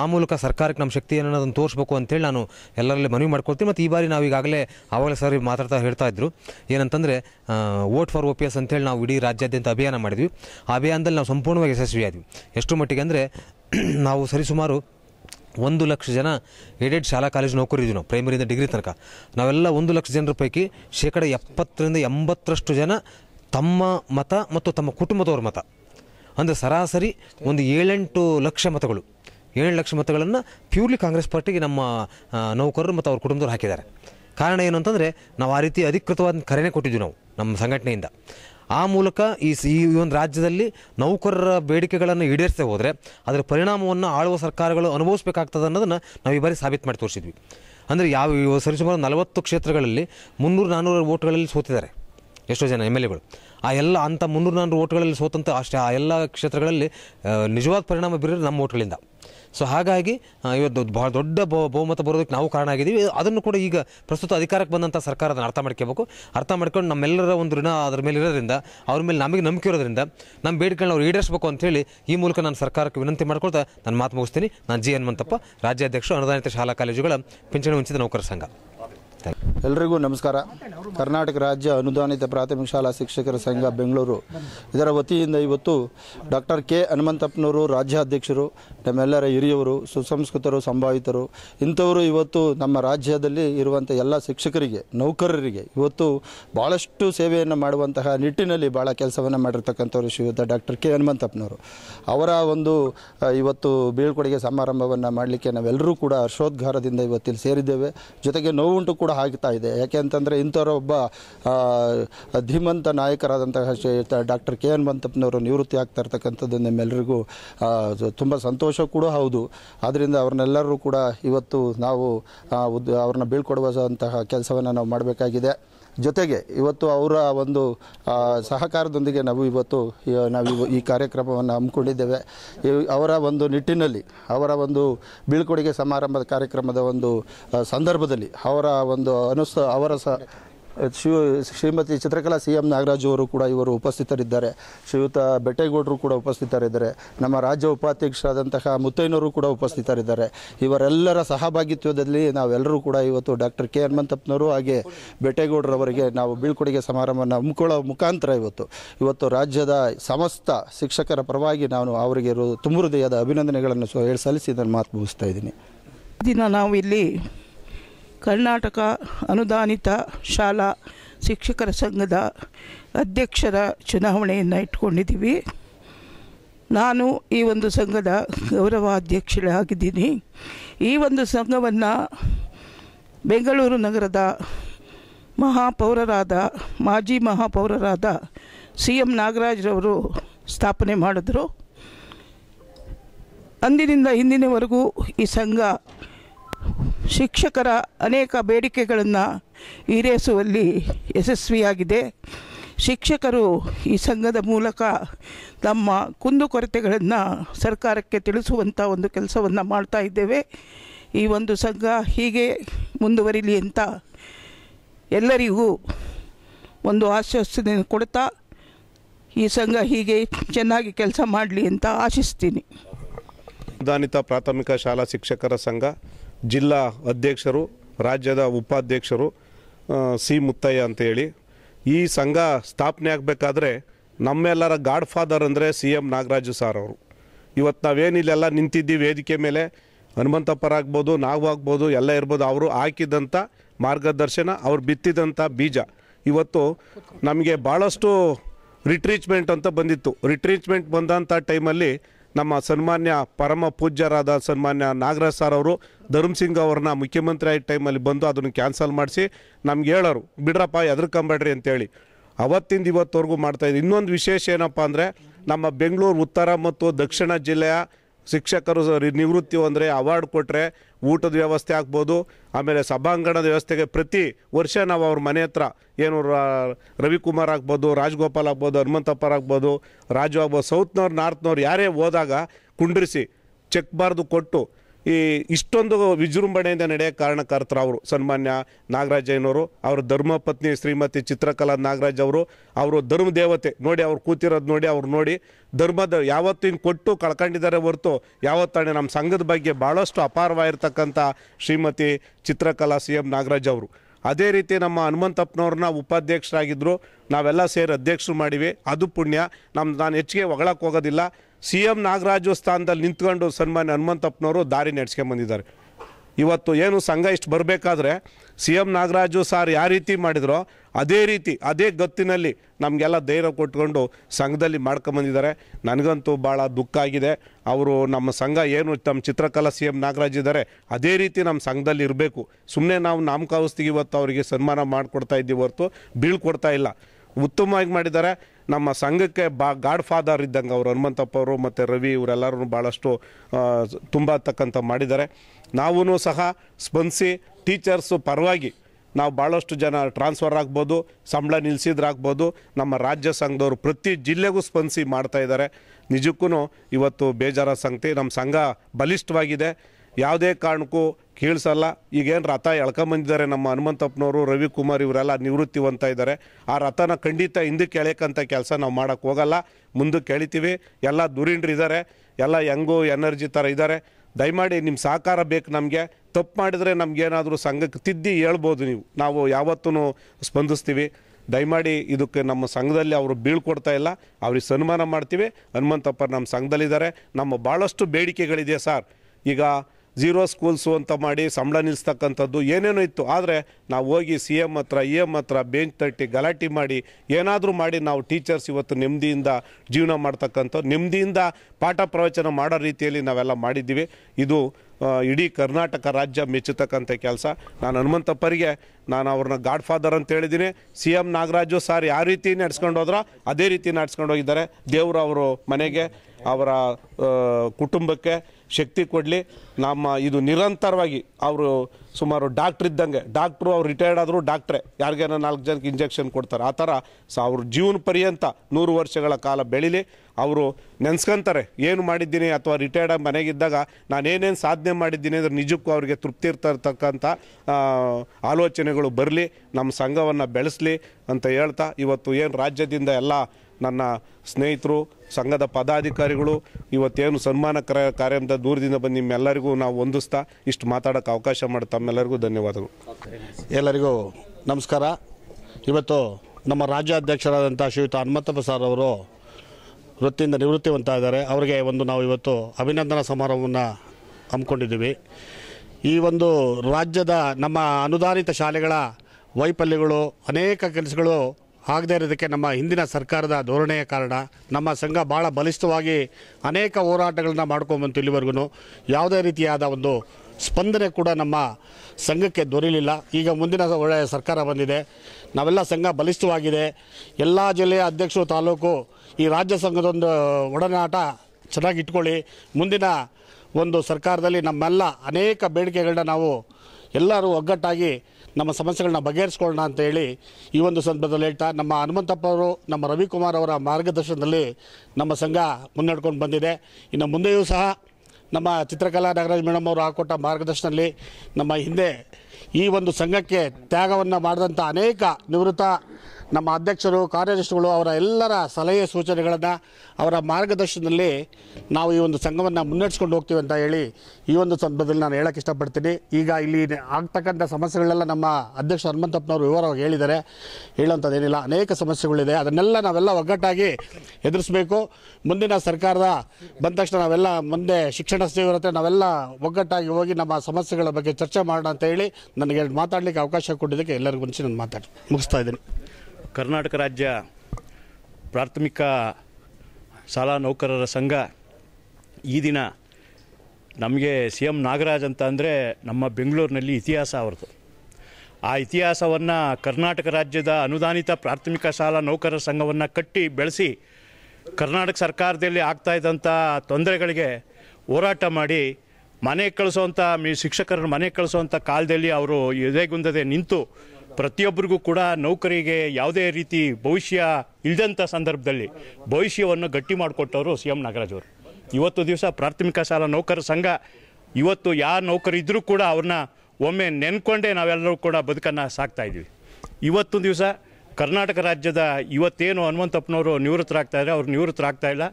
S4: ಆ ಮೂಲಕ ಸರ್ಕಾರಕ್ಕೆ ನಮ್ಮ ಶಕ್ತಿ ಅದನ್ನು ತೋರಿಸ್ಬೇಕು ಅಂತೇಳಿ ನಾನು ಎಲ್ಲರಲ್ಲಿ ಮನವಿ ಮಾಡ್ಕೊಳ್ತೀನಿ ಮತ್ತು ಈ ಬಾರಿ ನಾವು ಈಗಾಗಲೇ ಆವಾಗಲೇ ಸರಿ ಮಾತಾಡ್ತಾ ಹೇಳ್ತಾ ಇದ್ರು ಏನಂತಂದರೆ vote for O P S ಅಂತೇಳಿ ನಾವು ಇಡೀ ರಾಜ್ಯಾದ್ಯಂತ ಅಭಿಯಾನ ಮಾಡಿದ್ವಿ ಆ ಅಭಿಯಾನದಲ್ಲಿ ನಾವು ಸಂಪೂರ್ಣವಾಗಿ ಯಶಸ್ವಿಯಾದ್ವಿ ಎಷ್ಟು ಮಟ್ಟಿಗೆ ಅಂದರೆ ನಾವು ಸರಿಸುಮಾರು ಒಂದು ಲಕ್ಷ ಜನ ಏಡೆಡ್ ಶಾಲಾ ಕಾಲೇಜ್ ನೌಕರಿ ಇದ್ವಿ ನಾವು ಪ್ರೈಮರಿಯಿಂದ ಡಿಗ್ರಿ ತನಕ ನಾವೆಲ್ಲ ಒಂದು ಲಕ್ಷ ಜನರ ಪೈಕಿ ಶೇಕಡ ಎಪ್ಪತ್ತರಿಂದ ಎಂಬತ್ತರಷ್ಟು ಜನ ತಮ್ಮ ಮತ ಮತ್ತು ತಮ್ಮ ಕುಟುಂಬದವ್ರ ಮತ ಅಂದರೆ ಸರಾಸರಿ ಒಂದು ಏಳೆಂಟು ಲಕ್ಷ ಮತಗಳು ಏಳು ಲಕ್ಷ ಮತಗಳನ್ನು ಪ್ಯೂರ್ಲಿ ಕಾಂಗ್ರೆಸ್ ಪಾರ್ಟಿಗೆ ನಮ್ಮ ನೌಕರರು ಮತ್ತು ಅವ್ರ ಕುಟುಂಬದವ್ರು ಹಾಕಿದ್ದಾರೆ ಕಾರಣ ಏನು ಅಂತಂದರೆ ನಾವು ಆ ರೀತಿ ಅಧಿಕೃತವಾದ ಕರೆನೇ ಕೊಟ್ಟಿದ್ವಿ ನಾವು ನಮ್ಮ ಸಂಘಟನೆಯಿಂದ ಆ ಮೂಲಕ ಈ ಈ ಒಂದು ರಾಜ್ಯದಲ್ಲಿ ನೌಕರರ ಬೇಡಿಕೆಗಳನ್ನು ಈಡೇರಿಸದೆ ಹೋದರೆ ಅದರ ಪರಿಣಾಮವನ್ನು ಆಳುವ ಸರ್ಕಾರಗಳು ಅನುಭವಿಸಬೇಕಾಗ್ತದೆ ಅನ್ನೋದನ್ನು ನಾವು ಈ ಬಾರಿ ಸಾಬೀತು ಮಾಡಿ ತೋರಿಸಿದ್ವಿ ಅಂದರೆ ಯಾವ ಸರಿಸುಮಾರು ನಲವತ್ತು ಕ್ಷೇತ್ರಗಳಲ್ಲಿ ಮುನ್ನೂರು ನಾನ್ನೂರು ವೋಟ್ಗಳಲ್ಲಿ ಸೋತಿದ್ದಾರೆ ಎಷ್ಟೋ ಜನ ಎಮ್ ಎಲ್ ಎಗಳು ಆ ಎಲ್ಲ ಅಂಥ ಮುನ್ನೂರು ನಾನ್ನೂರು ಓಟ್ಗಳಲ್ಲಿ ಸೋತಂಥ ಅಷ್ಟೇ ಆ ಎಲ್ಲ ಕ್ಷೇತ್ರಗಳಲ್ಲಿ ನಿಜವಾದ ಪರಿಣಾಮ ಬೀರೋದು ನಮ್ಮ ಓಟ್ಗಳಿಂದ ಸೊ ಹಾಗಾಗಿ ಇವತ್ತು ಭಾಳ ದೊಡ್ಡ ಬಹುಮತ ಬರೋದಕ್ಕೆ ನಾವು ಕಾರಣ ಆಗಿದ್ದೀವಿ ಅದನ್ನು ಕೂಡ ಈಗ ಪ್ರಸ್ತುತ ಅಧಿಕಾರಕ್ಕೆ ಬಂದಂಥ ಸರ್ಕಾರ ಅದನ್ನು ಅರ್ಥ ಮಾಡ್ಕೋಬೇಕು ಅರ್ಥ ಮಾಡ್ಕೊಂಡು ನಮ್ಮೆಲ್ಲರ ಒಂದು ಋಣ ಅದ್ರ ಮೇಲೆ ಇರೋದ್ರಿಂದ ಅವ್ರ ಮೇಲೆ ನಮಗೆ ನಂಬಿಕೆ ಇರೋದ್ರಿಂದ ನಮ್ಮ ಬೇಡಿಕೆಗಳನ್ನ ಅವ್ರು ಈಡೇರಿಸಬೇಕು ಅಂತೇಳಿ ಈ ಮೂಲಕ ನಾನು ಸರ್ಕಾರಕ್ಕೆ ವಿನಂತಿ ಮಾಡ್ಕೊಳ್ತಾ ನಾನು ಮಾತು ಮುಗಿಸ್ತೀನಿ ನಾನು ಜಿ ಹನುಮಂತಪ್ಪ ರಾಜ್ಯಾಧ್ಯಕ್ಷ ಅನುದಾನಿತ ಶಾಲಾ ಕಾಲೇಜುಗಳ ಪಿಂಚಣಿ ವಂಚಿತ ನೌಕರ ಸಂಘ
S5: ಎಲ್ರಿಗೂ ನಮಸ್ಕಾರ ಕರ್ನಾಟಕ ರಾಜ್ಯ ಅನುದಾನಿತ ಪ್ರಾಥಮಿಕ ಶಾಲಾ ಶಿಕ್ಷಕರ ಸಂಘ ಬೆಂಗಳೂರು ಇದರ ವತಿಯಿಂದ ಇವತ್ತು ಡಾಕ್ಟರ್ ಕೆ ಹನುಮಂತಪ್ಪನವರು ರಾಜ್ಯಾಧ್ಯಕ್ಷರು ನಮ್ಮೆಲ್ಲರ ಹಿರಿಯವರು ಸುಸಂಸ್ಕೃತರು ಸಂಭಾವಿತರು ಇಂಥವರು ಇವತ್ತು ನಮ್ಮ ರಾಜ್ಯದಲ್ಲಿ ಇರುವಂಥ ಎಲ್ಲ ಶಿಕ್ಷಕರಿಗೆ ನೌಕರರಿಗೆ ಇವತ್ತು ಭಾಳಷ್ಟು ಸೇವೆಯನ್ನು ಮಾಡುವಂತಹ ನಿಟ್ಟಿನಲ್ಲಿ ಭಾಳ ಕೆಲಸವನ್ನು ಮಾಡಿರ್ತಕ್ಕಂಥವ್ರು ಶ್ರೀಯುತ ಡಾಕ್ಟರ್ ಕೆ ಹನುಮಂತಪ್ಪನವರು ಅವರ ಒಂದು ಇವತ್ತು ಬೀಳ್ಕೊಡುಗೆ ಸಮಾರಂಭವನ್ನು ಮಾಡಲಿಕ್ಕೆ ನಾವೆಲ್ಲರೂ ಕೂಡ ಹರ್ಷೋದ್ಗಾರದಿಂದ ಇವತ್ತಿಲ್ಲಿ ಸೇರಿದ್ದೇವೆ ಜೊತೆಗೆ ನೋವುಂಟು ಕೂಡ ಆಗ್ತಾ ಇದೆ ಯಾಕೆ ಅಂತಂದರೆ ಇಂಥವರೊಬ್ಬ ಧೀಮಂತ ನಾಯಕರಾದಂತಹ ಶ್ರೀಯುತ ಡಾಕ್ಟರ್ ಕೆ ಹನುಮಂತಪ್ಪನವರು ನಿವೃತ್ತಿ ಆಗ್ತಾ ಇರ್ತಕ್ಕಂಥದ್ದು ನಮ್ಮೆಲ್ಲರಿಗೂ ತುಂಬ ಸಂತೋಷ ಸಂತೋಷ ಕೂಡ ಹೌದು ಆದ್ದರಿಂದ ಅವ್ರನ್ನೆಲ್ಲರೂ ಕೂಡ ಇವತ್ತು ನಾವು ಅವ್ರನ್ನ ಬೀಳ್ಕೊಡುವಂತಹ ಕೆಲಸವನ್ನು ನಾವು ಮಾಡಬೇಕಾಗಿದೆ ಜೊತೆಗೆ ಇವತ್ತು ಅವರ ಒಂದು ಸಹಕಾರದೊಂದಿಗೆ ನಾವು ಇವತ್ತು ನಾವು ಈ ಕಾರ್ಯಕ್ರಮವನ್ನು ಹಮ್ಮಿಕೊಂಡಿದ್ದೇವೆ ಅವರ ಒಂದು ನಿಟ್ಟಿನಲ್ಲಿ ಅವರ ಒಂದು ಬೀಳ್ಕೊಡುಗೆ ಸಮಾರಂಭದ ಕಾರ್ಯಕ್ರಮದ ಒಂದು ಸಂದರ್ಭದಲ್ಲಿ ಅವರ ಒಂದು ಅನುಸ ಅವರ ಸ ಶಿವ ಶ್ರೀಮತಿ ಚಿತ್ರಕಲಾ ಸಿ ಎಂ ನಾಗರಾಜು ಅವರು ಕೂಡ ಇವರು ಉಪಸ್ಥಿತರಿದ್ದಾರೆ ಶ್ರೀಯುತ ಬೆಟ್ಟೇಗೌಡರು ಕೂಡ ಉಪಸ್ಥಿತರಿದ್ದಾರೆ ನಮ್ಮ ರಾಜ್ಯ ಉಪಾಧ್ಯಕ್ಷರಾದಂತಹ ಮುತ್ತೈನವರು ಕೂಡ ಉಪಸ್ಥಿತರಿದ್ದಾರೆ ಇವರೆಲ್ಲರ ಸಹಭಾಗಿತ್ವದಲ್ಲಿ ನಾವೆಲ್ಲರೂ ಕೂಡ ಇವತ್ತು ಡಾಕ್ಟರ್ ಕೆ ಹನುಮಂತಪ್ಪನವರು ಹಾಗೆ ಬೆಟ್ಟೇಗೌಡರವರಿಗೆ ನಾವು ಬೀಳ್ಕೊಡುಗೆ ಸಮಾರಂಭವನ್ನು ಹಮ್ಮಿಕೊಳ್ಳೋ ಮುಖಾಂತರ ಇವತ್ತು ಇವತ್ತು ರಾಜ್ಯದ ಸಮಸ್ತ ಶಿಕ್ಷಕರ ಪರವಾಗಿ ನಾನು ಅವರಿಗೆ ತುಂಬು ಹೃದಯದ ಅಭಿನಂದನೆಗಳನ್ನು ಸಲ್ಲಿಸಿ ನಾನು ಮಾತು ಮುಗಿಸ್ತಾ ಇದ್ದೀನಿ
S1: ದಿನ ನಾವು ಇಲ್ಲಿ ಕರ್ನಾಟಕ ಅನುದಾನಿತ ಶಾಲಾ ಶಿಕ್ಷಕರ ಸಂಘದ ಅಧ್ಯಕ್ಷರ ಚುನಾವಣೆಯನ್ನು ಇಟ್ಕೊಂಡಿದ್ದೀವಿ ನಾನು ಈ ಒಂದು ಸಂಘದ ಗೌರವಾಧ್ಯಕ್ಷಳಾಗಿದ್ದೀನಿ ಈ ಒಂದು ಸಂಘವನ್ನು ಬೆಂಗಳೂರು ನಗರದ ಮಹಾಪೌರರಾದ ಮಾಜಿ ಮಹಾಪೌರರಾದ ಸಿ ಎಂ ನಾಗರಾಜ್ರವರು ಸ್ಥಾಪನೆ ಮಾಡಿದ್ರು ಅಂದಿನಿಂದ ಇಂದಿನವರೆಗೂ ಈ ಸಂಘ ಶಿಕ್ಷಕರ ಅನೇಕ ಬೇಡಿಕೆಗಳನ್ನು ಈರೇಸುವಲ್ಲಿ ಯಶಸ್ವಿಯಾಗಿದೆ ಶಿಕ್ಷಕರು ಈ ಸಂಘದ ಮೂಲಕ ತಮ್ಮ ಕುಂದುಕೊರತೆಗಳನ್ನು ಸರ್ಕಾರಕ್ಕೆ ತಿಳಿಸುವಂಥ ಒಂದು ಕೆಲಸವನ್ನು ಮಾಡ್ತಾ ಇದ್ದೇವೆ ಈ ಒಂದು ಸಂಘ ಹೀಗೆ ಮುಂದುವರಿಲಿ ಅಂತ ಎಲ್ಲರಿಗೂ ಒಂದು ಆಶ್ವಾಸನೆಯನ್ನು ಕೊಡ್ತಾ ಈ ಸಂಘ ಹೀಗೆ ಚೆನ್ನಾಗಿ ಕೆಲಸ ಮಾಡಲಿ ಅಂತ ಆಶಿಸ್ತೀನಿ
S6: ಅನುದಾನಿತ ಪ್ರಾಥಮಿಕ ಶಾಲಾ ಶಿಕ್ಷಕರ ಸಂಘ ಜಿಲ್ಲಾ ಅಧ್ಯಕ್ಷರು ರಾಜ್ಯದ ಉಪಾಧ್ಯಕ್ಷರು ಸಿ ಮುತ್ತಯ್ಯ ಅಂತೇಳಿ ಈ ಸಂಘ ಸ್ಥಾಪನೆ ಆಗಬೇಕಾದ್ರೆ ನಮ್ಮೆಲ್ಲರ ಗಾಡ್ ಫಾದರ್ ಅಂದರೆ ಸಿ ಎಮ್ ನಾಗರಾಜು ಸಾರ್ ಅವರು ಇವತ್ತು ನಾವೇನಿಲ್ಲೆಲ್ಲ ನಿಂತಿದ್ದೀವಿ ವೇದಿಕೆ ಮೇಲೆ ಹನುಮಂತಪ್ಪರಾಗ್ಬೋದು ನಾವು ಆಗ್ಬೋದು ಎಲ್ಲ ಇರ್ಬೋದು ಅವರು ಹಾಕಿದಂಥ ಮಾರ್ಗದರ್ಶನ ಅವ್ರು ಬಿತ್ತಿದಂಥ ಬೀಜ ಇವತ್ತು ನಮಗೆ ಭಾಳಷ್ಟು ರಿಟ್ರೀಚ್ಮೆಂಟ್ ಅಂತ ಬಂದಿತ್ತು ರಿಟ್ರೀಚ್ಮೆಂಟ್ ಬಂದಂಥ ಟೈಮಲ್ಲಿ ನಮ್ಮ ಸನ್ಮಾನ್ಯ ಪರಮ ಪೂಜ್ಯರಾದ ಸನ್ಮಾನ್ಯ ನಾಗರಾಜ್ ಸರ್ ಅವರು ಧರ್ಮಸಿಂಗ್ ಅವ್ರನ್ನ ಮುಖ್ಯಮಂತ್ರಿ ಟೈಮಲ್ಲಿ ಬಂದು ಅದನ್ನು ಕ್ಯಾನ್ಸಲ್ ಮಾಡಿಸಿ ನಮ್ಗೆ ಹೇಳೋರು ಬಿಡ್ರಪ್ಪ ಎದ್ರಕಂಬೇಡ್ರಿ ಅಂತೇಳಿ ಅವತ್ತಿಂದ ಇವತ್ತವರೆಗೂ ಮಾಡ್ತಾಯಿದ್ದೆ ಇನ್ನೊಂದು ವಿಶೇಷ ಏನಪ್ಪ ಅಂದರೆ ನಮ್ಮ ಬೆಂಗಳೂರು ಉತ್ತರ ಮತ್ತು ದಕ್ಷಿಣ ಜಿಲ್ಲೆಯ ಶಿಕ್ಷಕರು ನಿವೃತ್ತಿ ಅಂದರೆ ಅವಾರ್ಡ್ ಕೊಟ್ಟರೆ ಊಟದ ವ್ಯವಸ್ಥೆ ಆಗ್ಬೋದು ಆಮೇಲೆ ಸಭಾಂಗಣದ ವ್ಯವಸ್ಥೆಗೆ ಪ್ರತಿ ವರ್ಷ ನಾವು ಅವ್ರ ಮನೆ ಹತ್ರ ಏನು ರವಿಕುಮಾರ್ ಆಗ್ಬೋದು ರಾಜ್ಗೋಪಾಲ್ ಆಗ್ಬೋದು ಹನುಮಂತಪ್ಪರ್ ಆಗ್ಬೋದು ರಾಜು ಆಗ್ಬೋದು ಸೌತ್ನವ್ರು ನಾರ್ತ್ನವ್ರು ಯಾರೇ ಹೋದಾಗ ಕುಂಡ್ರಿಸಿ ಚೆಕ್ ಬಾರ್ದು ಕೊಟ್ಟು ಈ ಇಷ್ಟೊಂದು ವಿಜೃಂಭಣೆಯಿಂದ ನಡೆಯೋ ಕಾರಣಕರ್ತರು ಅವರು ಸನ್ಮಾನ್ಯ ನಾಗರಾಜ್ ಅಯ್ಯನವರು ಅವರ ಧರ್ಮಪತ್ನಿ ಶ್ರೀಮತಿ ಚಿತ್ರಕಲಾ ನಾಗರಾಜ್ ಅವರು ಅವರು ಧರ್ಮ ದೇವತೆ ನೋಡಿ ಅವ್ರು ಕೂತಿರೋದು ನೋಡಿ ಅವ್ರು ನೋಡಿ ಧರ್ಮದ ಯಾವತ್ತಿನ ಕೊಟ್ಟು ಕಳ್ಕೊಂಡಿದ್ದಾರೆ ಹೊರತು ಯಾವತ್ತಾಣೆ ನಮ್ಮ ಸಂಘದ ಬಗ್ಗೆ ಭಾಳಷ್ಟು ಅಪಾರವಾಗಿರ್ತಕ್ಕಂಥ ಶ್ರೀಮತಿ ಚಿತ್ರಕಲಾ ಸಿ ಎಂ ನಾಗರಾಜ್ ಅವರು ಅದೇ ರೀತಿ ನಮ್ಮ ಹನುಮಂತಪ್ಪನವ್ರನ್ನ ಉಪಾಧ್ಯಕ್ಷರಾಗಿದ್ದರು ನಾವೆಲ್ಲ ಸೇರಿ ಅಧ್ಯಕ್ಷರು ಮಾಡಿವಿ ಅದು ಪುಣ್ಯ ನಮ್ಮ ನಾನು ಹೆಚ್ಚಿಗೆ ಒಗಳಕ್ಕೆ ಹೋಗೋದಿಲ್ಲ ಸಿ ಎಂ ನಾಗರಾಜು ಸ್ಥಾನದಲ್ಲಿ ನಿಂತ್ಕೊಂಡು ಸನ್ಮಾನ್ಯ ಹನುಮಂತಪ್ಪನವರು ದಾರಿ ನಡೆಸ್ಕೊಂಡು ಬಂದಿದ್ದಾರೆ ಇವತ್ತು ಏನು ಸಂಘ ಇಷ್ಟು ಬರಬೇಕಾದ್ರೆ ಸಿ ಎಂ ನಾಗರಾಜು ಸಾರ್ ಯಾವ ರೀತಿ ಮಾಡಿದ್ರೋ ಅದೇ ರೀತಿ ಅದೇ ಗತ್ತಿನಲ್ಲಿ ನಮಗೆಲ್ಲ ಧೈರ್ಯ ಕೊಟ್ಕೊಂಡು ಸಂಘದಲ್ಲಿ ಮಾಡ್ಕೊಂಬಂದಿದ್ದಾರೆ ನನಗಂತೂ ಭಾಳ ದುಃಖ ಆಗಿದೆ ಅವರು ನಮ್ಮ ಸಂಘ ಏನು ತಮ್ಮ ಚಿತ್ರಕಲಾ ಸಿ ಎಂ ನಾಗರಾಜ್ ಇದ್ದಾರೆ ಅದೇ ರೀತಿ ನಮ್ಮ ಸಂಘದಲ್ಲಿ ಇರಬೇಕು ಸುಮ್ಮನೆ ನಾವು ನಾಮಕಾವಸ್ತಿಗೆ ಇವತ್ತು ಅವರಿಗೆ ಸನ್ಮಾನ ಮಾಡಿಕೊಡ್ತಾ ಇದ್ದೀವಿ ಹೊರತು ಬೀಳ್ಕೊಡ್ತಾ ಇಲ್ಲ ಉತ್ತಮವಾಗಿ ಮಾಡಿದ್ದಾರೆ ನಮ್ಮ ಸಂಘಕ್ಕೆ ಬಾ ಗಾಡ್ ಫಾದರ್ ಇದ್ದಂಗೆ ಅವರು ಹನುಮಂತಪ್ಪ ಅವರು ಮತ್ತು ರವಿ ಇವರೆಲ್ಲರೂ ಭಾಳಷ್ಟು ತುಂಬ ತಕ್ಕಂಥ ಮಾಡಿದ್ದಾರೆ ನಾವೂ ಸಹ ಸ್ಪಂದಿಸಿ ಟೀಚರ್ಸು ಪರವಾಗಿ ನಾವು ಭಾಳಷ್ಟು ಜನ ಟ್ರಾನ್ಸ್ಫರ್ ಆಗ್ಬೋದು ಸಂಬಳ ನಿಲ್ಲಿಸಿದ್ರಾಗ್ಬೋದು ನಮ್ಮ ರಾಜ್ಯ ಸಂಘದವರು ಪ್ರತಿ ಜಿಲ್ಲೆಗೂ ಸ್ಪಂದಿಸಿ ಮಾಡ್ತಾಯಿದ್ದಾರೆ ನಿಜಕ್ಕೂ ಇವತ್ತು ಬೇಜಾರ ಸಂಗತಿ ನಮ್ಮ ಸಂಘ ಬಲಿಷ್ಠವಾಗಿದೆ ಯಾವುದೇ ಕಾರಣಕ್ಕೂ ಕೀಳ್ಸಲ್ಲ ಈಗೇನು ರಥ ಎಳ್ಕೊಂಬಂದಿದ್ದಾರೆ ನಮ್ಮ ಹನುಮಂತಪ್ಪನವರು ರವಿಕುಮಾರ್ ಇವರೆಲ್ಲ ನಿವೃತ್ತಿ ಅಂತ ಇದ್ದಾರೆ ಆ ರಥನ ಖಂಡಿತ ಹಿಂದಕ್ಕೆ ಎಳೆಯಕ್ಕಂಥ ಕೆಲಸ ನಾವು ಮಾಡೋಕ್ಕೆ ಹೋಗಲ್ಲ ಮುಂದಕ್ಕೆ ಎಳಿತೀವಿ ಎಲ್ಲ ಇದ್ದಾರೆ ಎಲ್ಲ ಯಂಗು ಎನರ್ಜಿ ಥರ ಇದ್ದಾರೆ ದಯಮಾಡಿ ನಿಮ್ಮ ಸಹಕಾರ ಬೇಕು ನಮಗೆ ತಪ್ಪು ಮಾಡಿದರೆ ನಮಗೇನಾದರೂ ಸಂಘಕ್ಕೆ ತಿದ್ದಿ ಹೇಳ್ಬೋದು ನೀವು ನಾವು ಯಾವತ್ತೂ ಸ್ಪಂದಿಸ್ತೀವಿ ದಯಮಾಡಿ ಇದಕ್ಕೆ ನಮ್ಮ ಸಂಘದಲ್ಲಿ ಅವರು ಬೀಳ್ಕೊಡ್ತಾ ಇಲ್ಲ ಅವ್ರಿಗೆ ಸನ್ಮಾನ ಮಾಡ್ತೀವಿ ಹನುಮಂತಪ್ಪ ನಮ್ಮ ಸಂಘದಲ್ಲಿದ್ದಾರೆ ನಮ್ಮ ಭಾಳಷ್ಟು ಬೇಡಿಕೆಗಳಿದೆ ಸರ್ ಈಗ ಝೀರೋ ಸ್ಕೂಲ್ಸು ಅಂತ ಮಾಡಿ ಸಂಬಳ ನಿಲ್ಲಿಸ್ತಕ್ಕಂಥದ್ದು ಏನೇನೋ ಇತ್ತು ಆದರೆ ನಾವು ಹೋಗಿ ಸಿ ಎಮ್ ಹತ್ರ ಇ ಎಮ್ ಹತ್ರ ಬೆಂಚ್ ತಟ್ಟಿ ಗಲಾಟೆ ಮಾಡಿ ಏನಾದರೂ ಮಾಡಿ ನಾವು ಟೀಚರ್ಸ್ ಇವತ್ತು ನೆಮ್ಮದಿಯಿಂದ ಜೀವನ ಮಾಡ್ತಕ್ಕಂಥ ನೆಮ್ಮದಿಯಿಂದ ಪಾಠ ಪ್ರವಚನ ಮಾಡೋ ರೀತಿಯಲ್ಲಿ ನಾವೆಲ್ಲ ಮಾಡಿದ್ದೀವಿ ಇದು ಇಡೀ ಕರ್ನಾಟಕ ರಾಜ್ಯ ಮೆಚ್ಚತಕ್ಕಂಥ ಕೆಲಸ ನಾನು ಹನುಮಂತಪ್ಪರಿಗೆ ನಾನು ಅವ್ರನ್ನ ಗಾಡ್ ಫಾದರ್ ಅಂತ ಹೇಳಿದ್ದೀನಿ ಸಿ ಎಮ್ ನಾಗರಾಜು ಸಾರ್ ಯಾವ ರೀತಿ ನಡ್ಸ್ಕೊಂಡು ಹೋದ್ರೋ ಅದೇ ರೀತಿ ನಡೆಸ್ಕೊಂಡು ಹೋಗಿದ್ದಾರೆ ದೇವರು ಅವರು ಮನೆಗೆ ಅವರ ಕುಟುಂಬಕ್ಕೆ ಶಕ್ತಿ ಕೊಡಲಿ ನಮ್ಮ ಇದು ನಿರಂತರವಾಗಿ ಅವರು ಸುಮಾರು ಡಾಕ್ಟ್ರ್ ಇದ್ದಂಗೆ ಡಾಕ್ಟ್ರು ಅವ್ರು ರಿಟೈರ್ಡ್ ಆದರೂ ಡಾಕ್ಟ್ರೆ ಯಾರಿಗೇನೋ ನಾಲ್ಕು ಜನಕ್ಕೆ ಇಂಜೆಕ್ಷನ್ ಕೊಡ್ತಾರೆ ಆ ಥರ ಸ ಅವ್ರ ಜೀವನ ಪರ್ಯಂತ ನೂರು ವರ್ಷಗಳ ಕಾಲ ಬೆಳೀಲಿ ಅವರು ನೆನ್ಸ್ಕೊಂತಾರೆ ಏನು ಮಾಡಿದ್ದೀನಿ ಅಥವಾ ರಿಟೈರ್ಡ್ ಆಗಿ ಮನೆಗಿದ್ದಾಗ ನಾನೇನೇನು ಸಾಧನೆ ಮಾಡಿದ್ದೀನಿ ಅಂದರೆ ನಿಜಕ್ಕೂ ಅವರಿಗೆ ತೃಪ್ತಿ ಇರ್ತಕ್ಕಂಥ ಆಲೋಚನೆಗಳು ಬರಲಿ ನಮ್ಮ ಸಂಘವನ್ನು ಬೆಳೆಸಲಿ ಅಂತ ಹೇಳ್ತಾ ಇವತ್ತು ಏನು ರಾಜ್ಯದಿಂದ ಎಲ್ಲ ನನ್ನ ಸ್ನೇಹಿತರು ಸಂಘದ ಪದಾಧಿಕಾರಿಗಳು ಇವತ್ತೇನು ಸನ್ಮಾನ ಕಾರ್ಯದ ದೂರದಿಂದ ಬಂದು ನಿಮ್ಮೆಲ್ಲರಿಗೂ ನಾವು ಹೊಂದಿಸ್ತಾ
S7: ಇಷ್ಟು ಮಾತಾಡೋಕ್ಕೆ ಅವಕಾಶ ಮಾಡಿ ತಮ್ಮೆಲ್ಲರಿಗೂ ಧನ್ಯವಾದಗಳು ಎಲ್ಲರಿಗೂ ನಮಸ್ಕಾರ ಇವತ್ತು ನಮ್ಮ ರಾಜ್ಯಾಧ್ಯಕ್ಷರಾದಂಥ ಶ್ರೀಯುತ ಹನುಮಂತಪ್ಪ ಸರ್ ಅವರು ವೃತ್ತಿಯಿಂದ ನಿವೃತ್ತಿ ಹೊಂತ ಇದ್ದಾರೆ ಅವರಿಗೆ ಒಂದು ನಾವು ಇವತ್ತು ಅಭಿನಂದನಾ ಸಮಾರಂಭವನ್ನು ಹಮ್ಮಿಕೊಂಡಿದ್ದೀವಿ ಈ ಒಂದು ರಾಜ್ಯದ ನಮ್ಮ ಅನುದಾನಿತ ಶಾಲೆಗಳ ವೈಫಲ್ಯಗಳು ಅನೇಕ ಕೆಲಸಗಳು ಆಗದೇ ಇರೋದಕ್ಕೆ ನಮ್ಮ ಹಿಂದಿನ ಸರ್ಕಾರದ ಧೋರಣೆಯ ಕಾರಣ ನಮ್ಮ ಸಂಘ ಭಾಳ ಬಲಿಷ್ಠವಾಗಿ ಅನೇಕ ಹೋರಾಟಗಳನ್ನ ಮಾಡ್ಕೊಂಬಂತು ಇಲ್ಲಿವರೆಗೂ ಯಾವುದೇ ರೀತಿಯಾದ ಒಂದು ಸ್ಪಂದನೆ ಕೂಡ ನಮ್ಮ ಸಂಘಕ್ಕೆ ದೊರೆಯಲಿಲ್ಲ ಈಗ ಮುಂದಿನ ಒಳ್ಳೆಯ ಸರ್ಕಾರ ಬಂದಿದೆ ನಾವೆಲ್ಲ ಸಂಘ ಬಲಿಷ್ಠವಾಗಿದೆ ಎಲ್ಲ ಜಿಲ್ಲೆಯ ಅಧ್ಯಕ್ಷರು ತಾಲೂಕು ಈ ರಾಜ್ಯ ಸಂಘದೊಂದು ಒಡನಾಟ ಚೆನ್ನಾಗಿ ಇಟ್ಕೊಳ್ಳಿ ಮುಂದಿನ ಒಂದು ಸರ್ಕಾರದಲ್ಲಿ ನಮ್ಮೆಲ್ಲ ಅನೇಕ ಬೇಡಿಕೆಗಳನ್ನ ನಾವು ಎಲ್ಲರೂ ಒಗ್ಗಟ್ಟಾಗಿ ನಮ್ಮ ಸಮಸ್ಯೆಗಳನ್ನ ಬಗೆಹರಿಸ್ಕೊಳ್ಳೋಣ ಅಂತ ಹೇಳಿ ಈ ಒಂದು ಸಂದರ್ಭದಲ್ಲಿ ಹೇಳ್ತಾ ನಮ್ಮ ಹನುಮಂತಪ್ಪ ಅವರು ನಮ್ಮ ರವಿಕುಮಾರ್ ಅವರ ಮಾರ್ಗದರ್ಶನದಲ್ಲಿ ನಮ್ಮ ಸಂಘ ಮುನ್ನಡ್ಕೊಂಡು ಬಂದಿದೆ ಇನ್ನು ಮುಂದೆಯೂ ಸಹ ನಮ್ಮ ಚಿತ್ರಕಲಾ ನಾಗರಾಜ್ ಮೇಡಮ್ ಅವರು ಹಾಕೊಟ್ಟ ಮಾರ್ಗದರ್ಶನದಲ್ಲಿ ನಮ್ಮ ಹಿಂದೆ ಈ ಒಂದು ಸಂಘಕ್ಕೆ ತ್ಯಾಗವನ್ನು ಮಾಡಿದಂಥ ಅನೇಕ ನಿವೃತ್ತ ನಮ್ಮ ಅಧ್ಯಕ್ಷರು ಕಾರ್ಯದರ್ಶಿಗಳು ಅವರ ಎಲ್ಲರ ಸಲಹೆ ಸೂಚನೆಗಳನ್ನು ಅವರ ಮಾರ್ಗದರ್ಶನದಲ್ಲಿ ನಾವು ಈ ಒಂದು ಸಂಘವನ್ನು ಮುನ್ನಡೆಸ್ಕೊಂಡು ಹೋಗ್ತೀವಿ ಅಂತ ಹೇಳಿ ಈ ಒಂದು ಸಂದರ್ಭದಲ್ಲಿ ನಾನು ಹೇಳಕ್ಕೆ ಇಷ್ಟಪಡ್ತೀನಿ ಈಗ ಇಲ್ಲಿ ಆಗ್ತಕ್ಕಂಥ ಸಮಸ್ಯೆಗಳೆಲ್ಲ ನಮ್ಮ ಅಧ್ಯಕ್ಷ ಹನುಮಂತಪ್ಪನವರು ವಿವರವಾಗಿ ಹೇಳಿದ್ದಾರೆ ಹೇಳುವಂಥದ್ದೇನಿಲ್ಲ ಅನೇಕ ಸಮಸ್ಯೆಗಳಿದೆ ಅದನ್ನೆಲ್ಲ ನಾವೆಲ್ಲ ಒಗ್ಗಟ್ಟಾಗಿ ಎದುರಿಸಬೇಕು ಮುಂದಿನ ಸರ್ಕಾರದ ಬಂದ ತಕ್ಷಣ ನಾವೆಲ್ಲ ಮುಂದೆ ಶಿಕ್ಷಣ ಸಚಿವರ ಹತ್ರ ನಾವೆಲ್ಲ ಒಗ್ಗಟ್ಟಾಗಿ ಹೋಗಿ ನಮ್ಮ ಸಮಸ್ಯೆಗಳ ಬಗ್ಗೆ ಚರ್ಚೆ ಮಾಡೋಣ ಅಂತ ಹೇಳಿ ನನಗೆ ಮಾತಾಡಲಿಕ್ಕೆ ಅವಕಾಶ ಕೊಟ್ಟಿದ್ದಕ್ಕೆ ಎಲ್ಲರಿಗೂ ಮುಂಚೆ ನಾನು ಮಾತಾಡಿ
S8: ಮುಗಿಸ್ತಾ ಇದ್ದೀನಿ ಕರ್ನಾಟಕ ರಾಜ್ಯ ಪ್ರಾಥಮಿಕ ಶಾಲಾ ನೌಕರರ ಸಂಘ ಈ ದಿನ ನಮಗೆ ಸಿ ಎಂ ನಾಗರಾಜ್ ಅಂತ ಅಂದರೆ ನಮ್ಮ ಬೆಂಗಳೂರಿನಲ್ಲಿ ಇತಿಹಾಸ ಅವರದು ಆ ಇತಿಹಾಸವನ್ನು ಕರ್ನಾಟಕ ರಾಜ್ಯದ ಅನುದಾನಿತ ಪ್ರಾಥಮಿಕ ಶಾಲಾ ನೌಕರರ ಸಂಘವನ್ನು ಕಟ್ಟಿ ಬೆಳೆಸಿ ಕರ್ನಾಟಕ ಸರ್ಕಾರದಲ್ಲಿ ಆಗ್ತಾ ತೊಂದರೆಗಳಿಗೆ ಹೋರಾಟ ಮಾಡಿ ಮನೆ ಕಳಿಸೋವಂಥ ಮೀ ಶಿಕ್ಷಕರನ್ನು ಮನೆ ಕಳಿಸೋವಂಥ ಕಾಲದಲ್ಲಿ ಅವರು ಎದೆಗುಂದದೆ ನಿಂತು ಪ್ರತಿಯೊಬ್ಬರಿಗೂ ಕೂಡ ನೌಕರಿಗೆ ಯಾವುದೇ ರೀತಿ ಭವಿಷ್ಯ ಇಲ್ಲದಂಥ ಸಂದರ್ಭದಲ್ಲಿ ಭವಿಷ್ಯವನ್ನು ಗಟ್ಟಿ ಮಾಡಿಕೊಟ್ಟವರು ಸಿ ಎಂ ನಾಗರಾಜ್ ಅವರು ಇವತ್ತು ದಿವಸ ಪ್ರಾಥಮಿಕ ಸಾಲ ನೌಕರ ಸಂಘ ಇವತ್ತು ಯಾವ ನೌಕರಿದ್ದರೂ ಕೂಡ ಅವ್ರನ್ನ ಒಮ್ಮೆ ನೆನ್ಕೊಂಡೇ ನಾವೆಲ್ಲರೂ ಕೂಡ ಬದುಕನ್ನು ಸಾಕ್ತಾ ಇದ್ದೀವಿ ಇವತ್ತು ದಿವಸ ಕರ್ನಾಟಕ ರಾಜ್ಯದ ಇವತ್ತೇನು ಹನುಮಂತಪ್ಪನವರು ನಿವೃತ್ತರಾಗ್ತಾಯಿದ್ದಾರೆ ಅವ್ರು ನಿವೃತ್ತರಾಗ್ತಾ ಇಲ್ಲ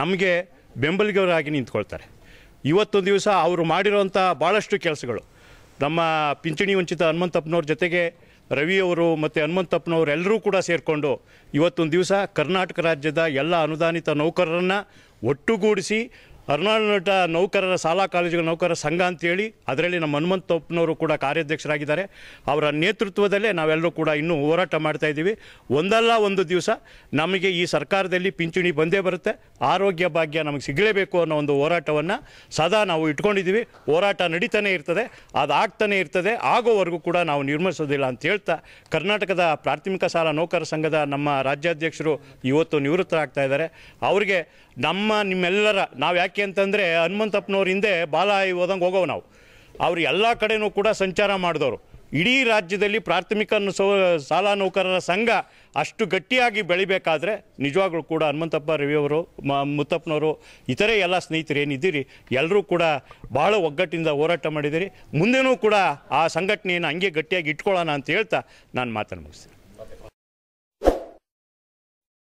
S8: ನಮಗೆ ಬೆಂಬಲಿಗರಾಗಿ ನಿಂತ್ಕೊಳ್ತಾರೆ ಇವತ್ತೊಂದು ದಿವಸ ಅವರು ಮಾಡಿರುವಂಥ ಭಾಳಷ್ಟು ಕೆಲಸಗಳು ನಮ್ಮ ಪಿಂಚಣಿ ವಂಚಿತ ಹನುಮಂತಪ್ಪನವ್ರ ಜೊತೆಗೆ ರವಿಯವರು ಮತ್ತು ಹನುಮಂತಪ್ಪನವರು ಎಲ್ಲರೂ ಕೂಡ ಸೇರಿಕೊಂಡು ಇವತ್ತೊಂದು ದಿವಸ ಕರ್ನಾಟಕ ರಾಜ್ಯದ ಎಲ್ಲ ಅನುದಾನಿತ ನೌಕರರನ್ನು ಒಟ್ಟುಗೂಡಿಸಿ ನೋಟ ನೌಕರರ ಶಾಲಾ ಕಾಲೇಜುಗಳ ನೌಕರರ ಸಂಘ ಅಂತೇಳಿ ಅದರಲ್ಲಿ ನಮ್ಮ ತೊಪ್ಪನವರು ಕೂಡ ಕಾರ್ಯಾಧ್ಯಕ್ಷರಾಗಿದ್ದಾರೆ ಅವರ ನೇತೃತ್ವದಲ್ಲೇ ನಾವೆಲ್ಲರೂ ಕೂಡ ಇನ್ನೂ ಹೋರಾಟ ಮಾಡ್ತಾ ಇದ್ದೀವಿ ಒಂದಲ್ಲ ಒಂದು ದಿವಸ ನಮಗೆ ಈ ಸರ್ಕಾರದಲ್ಲಿ ಪಿಂಚಣಿ ಬಂದೇ ಬರುತ್ತೆ ಆರೋಗ್ಯ ಭಾಗ್ಯ ನಮಗೆ ಸಿಗಲೇಬೇಕು ಅನ್ನೋ ಒಂದು ಹೋರಾಟವನ್ನು ಸದಾ ನಾವು ಇಟ್ಕೊಂಡಿದ್ದೀವಿ ಹೋರಾಟ ನಡೀತಾನೆ ಇರ್ತದೆ ಅದಾಗ್ತಾನೆ ಇರ್ತದೆ ಆಗೋವರೆಗೂ ಕೂಡ ನಾವು ನಿರ್ಮಿಸೋದಿಲ್ಲ ಅಂತ ಹೇಳ್ತಾ ಕರ್ನಾಟಕದ ಪ್ರಾಥಮಿಕ ಶಾಲಾ ನೌಕರ ಸಂಘದ ನಮ್ಮ ರಾಜ್ಯಾಧ್ಯಕ್ಷರು ಇವತ್ತು ನಿವೃತ್ತರಾಗ್ತಾ ಇದ್ದಾರೆ ಅವರಿಗೆ ನಮ್ಮ ನಿಮ್ಮೆಲ್ಲರ ನಾವು ಯಾಕೆ ಅಂತಂದರೆ ಹನುಮಂತಪ್ಪನವ್ರ ಹಿಂದೆ ಬಾಲಾಯಿ ಹೋದಂಗೆ ಹೋಗೋವು ನಾವು ಅವರು ಎಲ್ಲ ಕಡೆನೂ ಕೂಡ ಸಂಚಾರ ಮಾಡಿದವರು ಇಡೀ ರಾಜ್ಯದಲ್ಲಿ ಪ್ರಾಥಮಿಕ ಸೌ ನೌಕರರ ಸಂಘ ಅಷ್ಟು ಗಟ್ಟಿಯಾಗಿ ಬೆಳಿಬೇಕಾದ್ರೆ ನಿಜವಾಗ್ಲೂ ಕೂಡ ಹನುಮಂತಪ್ಪ ರವಿಯವರು ಮ ಮುತ್ತಪ್ಪನವರು ಇತರೆ ಎಲ್ಲ ಸ್ನೇಹಿತರು ಏನಿದ್ದೀರಿ ಎಲ್ಲರೂ ಕೂಡ ಭಾಳ ಒಗ್ಗಟ್ಟಿಂದ ಹೋರಾಟ ಮಾಡಿದಿರಿ ಮುಂದೆನೂ ಕೂಡ ಆ ಸಂಘಟನೆಯನ್ನು ಹಂಗೆ ಗಟ್ಟಿಯಾಗಿ ಇಟ್ಕೊಳ್ಳೋಣ ಅಂತ ಹೇಳ್ತಾ ನಾನು ಮಾತನ್ನು ಮುಗಿಸ್ತೀನಿ